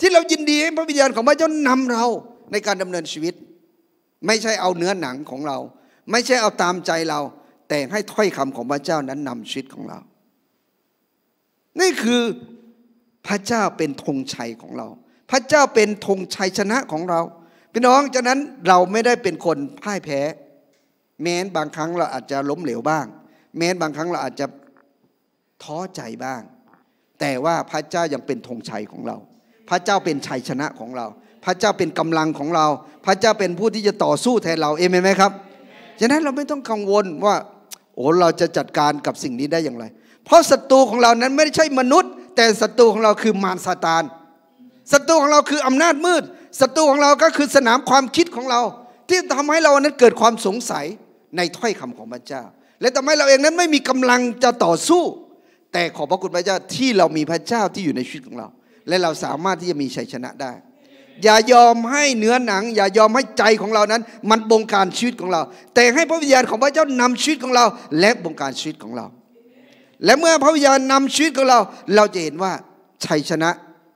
ที่เรายินดีให้พระวิญญาณของพระเจ้านำเราในการดำเนินชีวิต ไม่ใช่เอาเนื้อหนังของเรา ไม่ใช่เอาตามใจเราแต่ให้ถ้อยคำของพระเจ้านั้นนำชีวิตของเรา นี่คือพระเจ้าเป็นธงชัยของเรา พระเจ้าเป็นธงชัยชนะของเรา พี่น้องจากนั้นเราไม่ได้เป็นคนพ่ายแพ้แม้นบางครั้งเราอาจจะล้มเหลวบ้าง แม้นบางครั้งเราอาจจะท้อใจบ้าง แต่ว่าพระเจ้ายังเป็นธงชัยของเรา พระเจ้าเป็นชัยชนะของเรา พระเจ้าเป็นกำลังของเรา พระเจ้าเป็นผู้ที่จะต่อสู้แทนเรา เอเมนไหมครับฉะนั้นเราไม่ต้องกังวลว่าโอ้เราจะจัดการกับสิ่งนี้ได้อย่างไร เพราะศัตรูของเรานั้นไม่ได้ใช่มนุษย์ แต่ศัตรูของเราคือมารซาตาน ศัตรูของเราคืออำนาจมืด ศัตรูของเราก็คือสนามความคิดของเรา ที่ทำให้เรานั้นเกิดความสงสัยในถ้อยคำของพระเจ้า และทำให้เราเองนั้นไม่มีกำลังจะต่อสู้ แต่ขอพระคุณพระเจ้าที่เรามีพระเจ้าที่อยู่ในชีวิตของเรา และเราสามารถที่จะมีชัยชนะได้อย่ายอมให้เนื้อหนัง อย่ายอมให้ใจของเรานั้น มันบงการชีวิตของเรา แต่ให้พระวิญญาณของพระเจ้านำชีวิตของเรา และบงการชีวิตของเรา และเมื่อพระวิญญาณนำชีวิตของเราเราจะเห็นว่า ชัยชนะ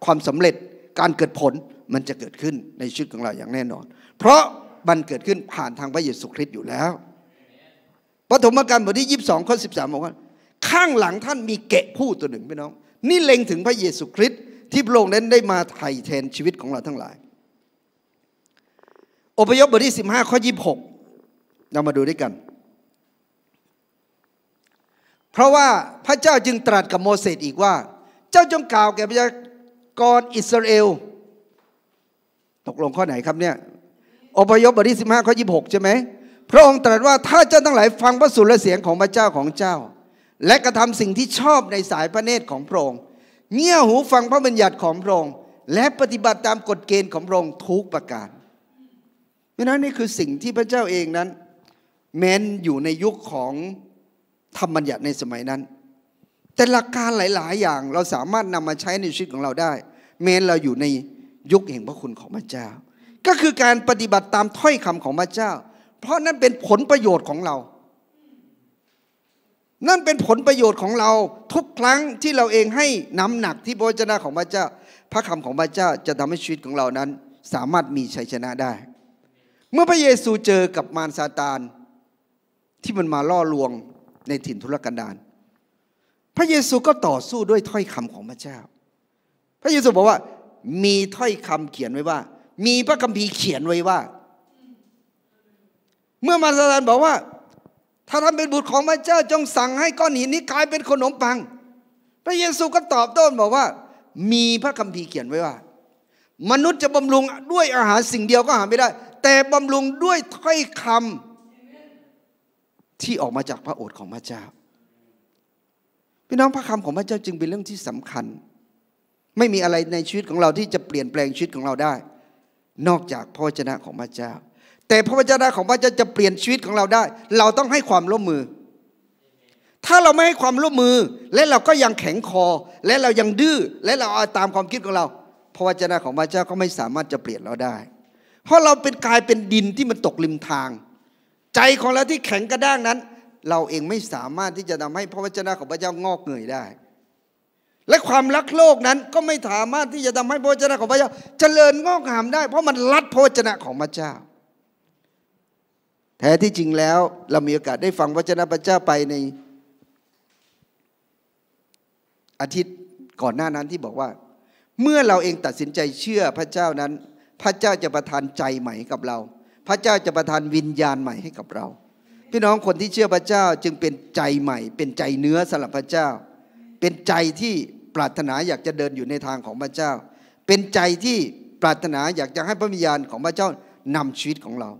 ความสำเร็จ การเกิดผลมันจะเกิดขึ้นในชีวิตของเราอย่างแน่นอน เพราะมันเกิดขึ้นผ่านทางพระเยซูคริสต์อยู่แล้วปฐมกาลบทที่ยี่สสิบองข้อสิบอกว่า ข้างหลังท่านมีแกะผู้ตัวหนึ่งพี่น้อง นี่เล็งถึงพระเยซูคริสต์ที่พระองค์นั้นได้มาไถ่แทนชีวิตของเราทั้งหลาย อพยพบทที่15ข้อ26 เรามาดูด้วยกัน เพราะว่าพระเจ้าจึงตรัสกับโมเสสอีกว่า เจ้าจงกล่าวแก่ประชากรอิสราเอล ตกลงข้อไหนครับเนี่ยอพยพบทที่15ข้อ26ใช่ไหมพระองค์ตรัสว่าถ้าเจ้าทั้งหลายฟังพระสุรเสียงของพระเจ้าของเจ้า และกระทำสิ่งที่ชอบในสายพระเนตรของพระองค์เงี่ยหูฟังพระบัญญัติของพระองค์และปฏิบัติตามกฎเกณฑ์ของพระองค์ทุกประการราะนั้นนี่คือสิ่งที่พระเจ้าเองนั้นแม้นอยู่ในยุคของธรรมบัญญัติในสมัยนั้น แต่หลักการหลาย ๆ อย่างเราสามารถนำมาใช้ในชีวิตของเราได้แม้นเราอยู่ในยุคแห่งพระคุณของพระเจ้า ก็คือการปฏิบัติตามถ้อยคำของพระเจ้า เพราะนั่นเป็นผลประโยชน์ของเรานั่นเป็นผลประโยชน์ของเราทุกครั้งที่เราเองให้น้ำหนักที่พระเจ้าของพระเจ้า พระคำของพระเจ้าจะทำให้ชีวิตของเรานั้น สามารถมีชัยชนะได้ เมื่อพระเยซูเจอกับมารซาตานที่มันมาล่อลวงในถิ่นทุรกันดารพระเยซูก็ต่อสู้ด้วยถ้อยคำของพระเจ้า พระเยซูบอกว่า มีถ้อยคำเขียนไว้ว่า มีพระคัมภีร์เขียนไว้ว่า เมื่อมารซาตานบอกว่าถ้าท่านเป็นบุตรของพระเจ้าจงสั่งให้ก้อนหินนี้กลายเป็นขนมปัง พระเยซูก็ตอบโต้นบอกว่า มีพระคัมภีร์เขียนไว้ว่า มนุษย์จะบำรุงด้วยอาหารสิ่งเดียวก็หาไม่ได้ แต่บำรุงด้วยถ้อยคำที่ออกมาจากพระโอษฐ์ของพระเจ้าพี่น้องพระคำของพระเจ้าจึงเป็นเรื่องที่สำคัญ ไม่มีอะไรในชีวิตของเราที่จะเปลี่ยนแปลงชีวิตของเราได้ นอกจากพระเจนะของพระเจ้าแต่พระวจนะของพระเจ้าจะเปลี่ยนชีวิตของเราได้ เราต้องให้ความร่วมมือ ถ้าเราไม่ให้ความร่วมมือ และเราก็ยังแข็งคอ และเรายังดื้อ และเราเอาตามความคิดของเรา พระวจนะของพระเจ้าก็ไม่สามารถจะเปลี่ยนเราได้ เพราะเราเป็นกายเป็นดินที่มันตกริมทาง ใจของเราที่แข็งกระด้างนั้น เราเองไม่สามารถที่จะทำให้พระวจนะของพระเจ้างอกเงยได้ และความรักโลกนั้นก็ไม่สามารถที่จะทำให้พระวจนะของพระเจ้าเจริญงอกงามได้ เพราะมันรัดพระวจนะของพระเจ้าแท้ที่จริงแล้วเรามีโอกาสได้ฟังวจนะพระเจ้าไปในอาทิตย์ก่อนหน้านั้นที่บอกว่า เมื่อเราเองตัดสินใจเชื่อพระเจ้านั้น พระเจ้าจะประทานใจใหม่ให้กับเรา พระเจ้าจะประทานวิญญาณใหม่ให้กับเรา พี่น้องคนที่เชื่อพระเจ้าจึงเป็นใจใหม่ เป็นใจเนื้อสำหรับพระเจ้า เป็นใจที่ปรารถนาอยากจะเดินอยู่ในทางของพระเจ้า เป็นใจที่ปรารถนาอยากจะให้พระวิญญาณของพระเจ้านำชีวิตของเรา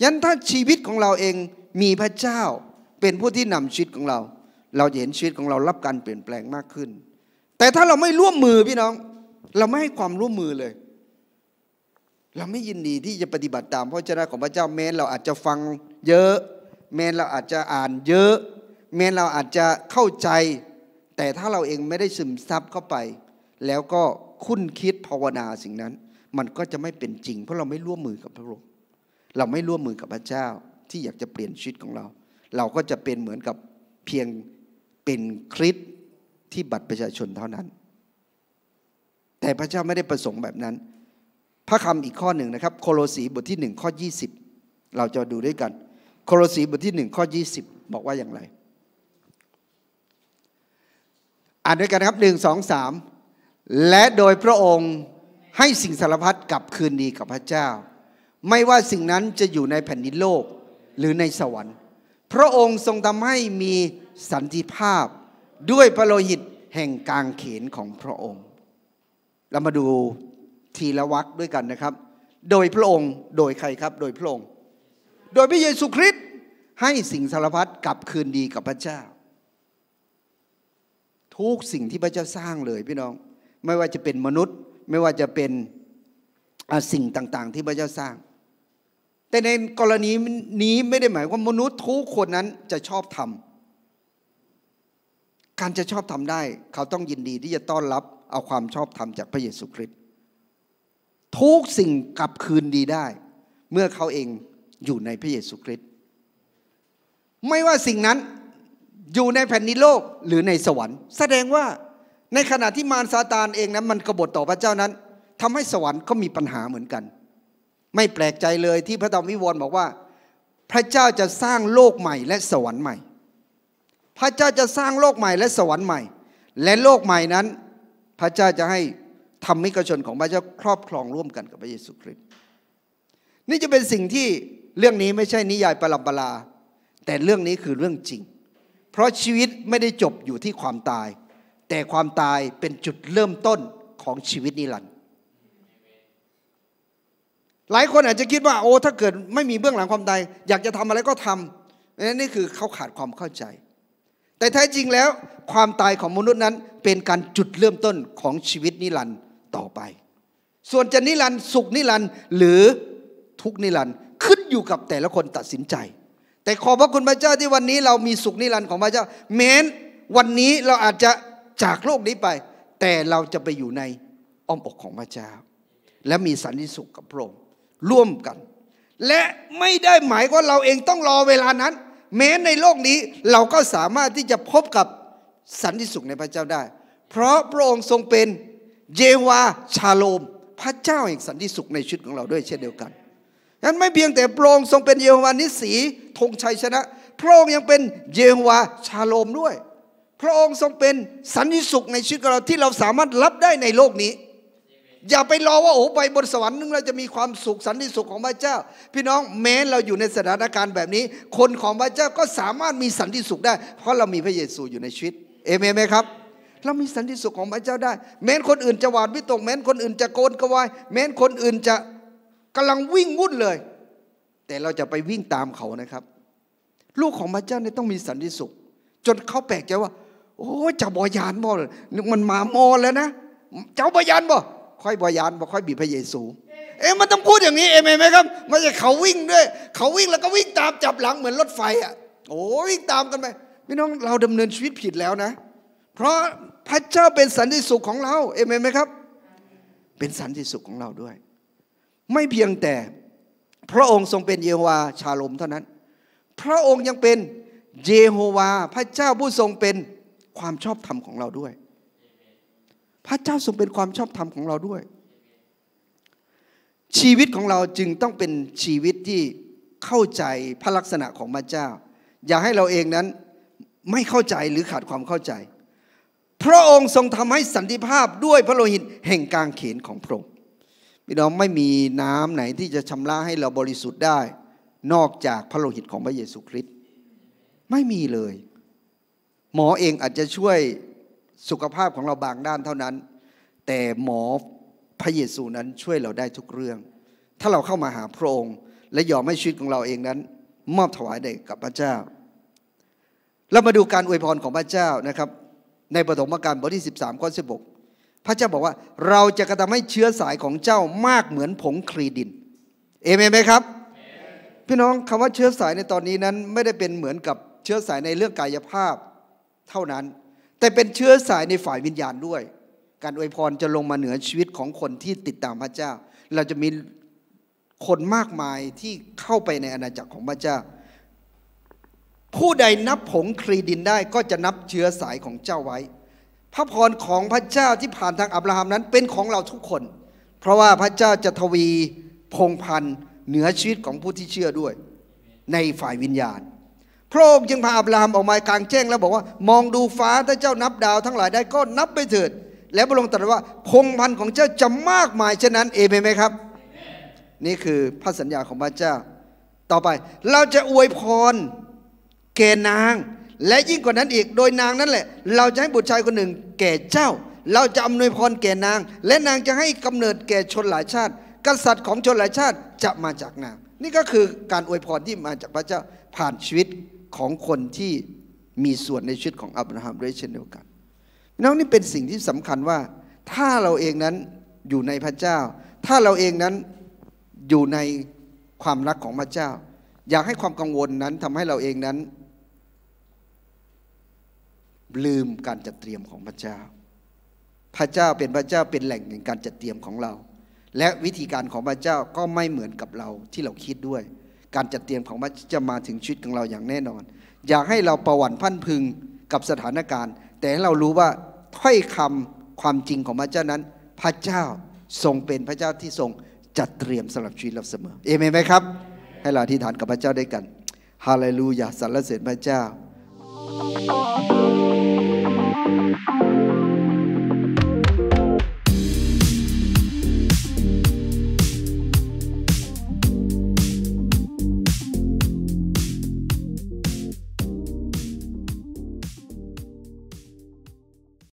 ยันถ้าชีวิตของเราเองมีพระเจ้าเป็นผู้ที่นำชีวิตของเรา เราจะเห็นชีวิตของเรารับการเปลี่ยนแปลงมากขึ้น แต่ถ้าเราไม่ร่วมมือพี่น้อง เราไม่ให้ความร่วมมือเลย เราไม่ยินดีที่จะปฏิบัติตามพระเจ้าของพระเจ้าแม้เราอาจจะฟังเยอะ แม้เราอาจจะอ่านเยอะ แม้เราอาจจะเข้าใจ แต่ถ้าเราเองไม่ได้ซึมซับเข้าไป แล้วก็คุ้นคิดภาวนาสิ่งนั้น มันก็จะไม่เป็นจริง เพราะเราไม่ร่วมมือกับพระองค์เราไม่ร่วมมือกับพระเจ้า ที่อยากจะเปลี่ยนชีวิตของเรา เราก็จะเป็นเหมือนกับเพียงเป็นคริสที่บัตรประชาชนเท่านั้น แต่พระเจ้าไม่ได้ประสงค์แบบนั้น พระคำอีกข้อหนึ่งนะครับโคโลสีบทที่1ข้อ20 เราจะดูด้วยกันโคโลสีบทที่1ข้อ20 บอกว่าอย่างไร อ่านด้วยกันครับหนึ่งสอสามและโดยพระองค์ให้สิ่งสารพัดกลับคืนดีกับพระเจ้าไม่ว่าสิ่งนั้นจะอยู่ในแผ่นดินโลกหรือในสวรรค์ พระองค์ทรงทำให้มีสันติภาพด้วยพระโลหิตแห่งกางเขนของพระองค์ เรามาดูทีละวักด้วยกันนะครับ โดยพระองค์ โดยใครครับ โดยพระองค์ โดยพระเยซูคริสต์ให้สิ่งสารพัดกลับคืนดีกับพระเจ้า ทุกสิ่งที่พระเจ้าสร้างเลยพี่น้อง ไม่ว่าจะเป็นมนุษย์ ไม่ว่าจะเป็นสิ่งต่าง ๆ ที่พระเจ้าสร้างแต่ในกรณีนี้ไม่ได้หมายว่ามนุษย์ทุกคนนั้นจะชอบทำการจะชอบทำได้ เขาต้องยินดีที่จะต้อนรับเอาความชอบธรรมจากพระเยซูคริสต์ทุกสิ่งกลับคืนดีได้ เมื่อเขาเองอยู่ในพระเยซูคริสต์ไม่ว่าสิ่งนั้นอยู่ในแผ่นดินโลกหรือในสวรรค์ แสดงว่าในขณะที่มารซาตานเองนั้น มันกบฏต่อพระเจ้านั้นทำให้สวรรค์ก็มีปัญหาเหมือนกันไม่แปลกใจเลยที่พระธรรมวิวรณ์บอกว่า พระเจ้าจะสร้างโลกใหม่และสวรรค์ใหม่ พระเจ้าจะสร้างโลกใหม่และสวรรค์ใหม่ และโลกใหม่นั้น พระเจ้าจะให้ทำมิกชนของพระเจ้าครอบครองร่วมกันกับพระเยซูคริสต์นี่จะเป็นสิ่งที่เรื่องนี้ไม่ใช่นิยายประลปลา แต่เรื่องนี้คือเรื่องจริง เพราะชีวิตไม่ได้จบอยู่ที่ความตาย แต่ความตายเป็นจุดเริ่มต้นของชีวิตนิรันดร์หลายคนอาจจะคิดว่าโอ้ถ้าเกิดไม่มีเบื้องหลังความตายอยากจะทำอะไรก็ทำนั่นนี่คือเขาขาดความเข้าใจ แต่แท้จริงแล้วความตายของมนุษย์นั้น เป็นการจุดเริ่มต้นของชีวิตนิรันดร์ต่อไป ส่วนจะนิรันดร์สุขนิรันดร์หรือทุกนิรันดร์ขึ้นอยู่กับแต่ละคนตัดสินใจ แต่ขอบพระคุณพระเจ้าที่วันนี้เรามีสุขนิรันดร์ของพระเจ้า แม้นวันนี้เราอาจจะจากโลกนี้ไป แต่เราจะไปอยู่ในอ้อมอกของพระเจ้า และมีสันติสุขกับพระองค์ร่วมกัน และไม่ได้หมายว่าเราเองต้องรอเวลานั้น แม้ในโลกนี้เราก็สามารถที่จะพบกับสันติสุขในพระเจ้าได้ เพราะพระองค์ทรงเป็นเยวาชาโลม พระเจ้าแห่งสันติสุขในชีวิตของเราด้วยเช่นเดียวกันนั้นไม่เพียงแต่พระองค์ทรงเป็นเยโฮวานิสีธงชัยชนะพระองค์ยังเป็นเยโฮวาชาโลมด้วย พระองค์ทรงเป็นสันติสุขในชีวิตของเราที่เราสามารถรับได้ในโลกนี้อย่าไปรอว่าโอ้ไปบนสวรรค์นึงเราจะมีความสุขสันติสุขของพระเจ้า พี่น้องแม้เราอยู่ในสถานการณ์แบบนี้ คนของพระเจ้าก็สามารถมีสันติสุขได้ เพราะเรามีพระเยซูอยู่ในชีวิตเอเมนไหมครับ เรามีสันติสุขของพระเจ้าได้ แม้นคนอื่นจะหวาดวิตกแม้นคนอื่นจะโกนกวายแม้นคนอื่นจะกำลังวิ่งวุ่นเลย แต่เราจะไปวิ่งตามเขานะครับ ลูกของพระเจ้าเนี่ยต้องมีสันติสุข จนเขาแปลกใจว่า โอ้เจ้าบอยานบ่มันมาโมแล้วนะ เจ้าบอยานบ่ค่อยบอยานบอค่อยบีพระเยซูเอ๊ะ มันต้องพูดอย่างนี้ เอเมนไหมครับไม่ใช่เขาวิ่งด้วย เขาวิ่งแล้วก็วิ่งตามจับหลังเหมือนรถไฟอ่ะ โอ้วิ่งตามกันไป พี่น้องเราดำเนินชีวิตผิดแล้วนะ เพราะพระเจ้าเป็นสันติสุขของเรา เอเมนไหมครับ เป็นสันติสุขของเราด้วย ไม่เพียงแต่พระองค์ทรงเป็นเยโฮวาชาลมเท่านั้น พระองค์ยังเป็นเยโฮวา พระเจ้าผู้ทรงเป็นความชอบธรรมของเราด้วยพระเจ้าทรงเป็นความชอบธรรมของเราด้วย ชีวิตของเราจึงต้องเป็นชีวิตที่เข้าใจพระลักษณะของพระเจ้า อย่าให้เราเองนั้นไม่เข้าใจหรือขาดความเข้าใจ พระองค์ทรงทำให้สันติภาพด้วยพระโลหิตแห่งกางเขนของพระองค์พี่น้องไม่มีน้ำไหนที่จะชำระให้เราบริสุทธิ์ได้ นอกจากพระโลหิตของพระเยซูคริสต์ไม่มีเลย หมอเองอาจจะช่วยสุขภาพของเราบางด้านเท่านั้น แต่หมอพระเยซูนั้นช่วยเราได้ทุกเรื่อง ถ้าเราเข้ามาหาพระองค์และยอมให้ชีวิตของเราเองนั้นมอบถวายได้กับพระเจ้าเรามาดูการอวยพรของพระเจ้านะครับ ในปฐมกาลบทที่13ข้อ16 พระเจ้าบอกว่าเราจะกระทำให้เชื้อสายของเจ้ามากเหมือนผงครีดินเอเมนไหมครับ พี่น้องคำว่าเชื้อสายในตอนนี้นั้นไม่ได้เป็นเหมือนกับเชื้อสายในเรื่องกายภาพเท่านั้นแต่เป็นเชื้อสายในฝ่ายวิญญาณด้วย การอวยพรจะลงมาเหนือชีวิตของคนที่ติดตามพระเจ้า เราจะมีคนมากมายที่เข้าไปในอาณาจักรของพระเจ้า ผู้ใดนับผงครีดินได้ก็จะนับเชื้อสายของเจ้าไว้ พระพรของพระเจ้าที่ผ่านทางอับราฮัมนั้นเป็นของเราทุกคน เพราะว่าพระเจ้าจะทวีพงพันเหนือชีวิตของผู้ที่เชื่อด้วย ในฝ่ายวิญญาณพระองค์จึงพาอับรามออกมากลางแจ้ง แล้วบอกว่า มองดูฟ้า ถ้าเจ้านับดาว ทั้งหลายได้ก็นับไปเถิด แล้วพระองค์ตรัสว่า พงพันของเจ้าจะมากมายเช่นนั้นเอเมนไหมครับ นี่คือพระสัญญาของพระเจ้า ต่อไปเราจะอวยพรแก่นางและยิ่งกว่านั้นอีกโดยนางนั่นแหละ เราจะให้บุตรชายคนหนึ่งแก่เจ้า เราจะอำนวยพรแก่นาง และนางจะให้กำเนิดแก่ชนหลายชาติกษัตริย์ของชนหลายชาติจะมาจากนาง นี่ก็คือการอวยพรที่มาจากพระเจ้าผ่านชีวิตของคนที่มีส่วนในชีวิตของอับราฮัมด้วยเช่นเดียวกัน น้องนี่เป็นสิ่งที่สำคัญว่าถ้าเราเองนั้นอยู่ในพระเจ้า ถ้าเราเองนั้นอยู่ในความรักของพระเจ้า อยากให้ความกังวลนั้นทำให้เราเองนั้น ลืมการจัดเตรียมของพระเจ้า พระเจ้าเป็นพระเจ้าเป็นแหล่งแห่งการจัดเตรียมของเรา และวิธีการของพระเจ้าก็ไม่เหมือนกับเราที่เราคิดด้วยการจัดเตรียมของพระจะมาถึงชีวิตของเราอย่างแน่นอน อยากให้เราประวัติพันพึงกับสถานการณ์ แต่ให้เรารู้ว่าถ้อยคำความจริงของพระเจ้านั้น พระเจ้าทรงเป็นพระเจ้าที่ทรง จัดเตรียมสำหรับชีวิตเราเสมอเอเมนไหมครับ ให้เราอธิษฐานกับพระเจ้าด้วยกันฮาเลลูยาสรรเสริญพระเจ้า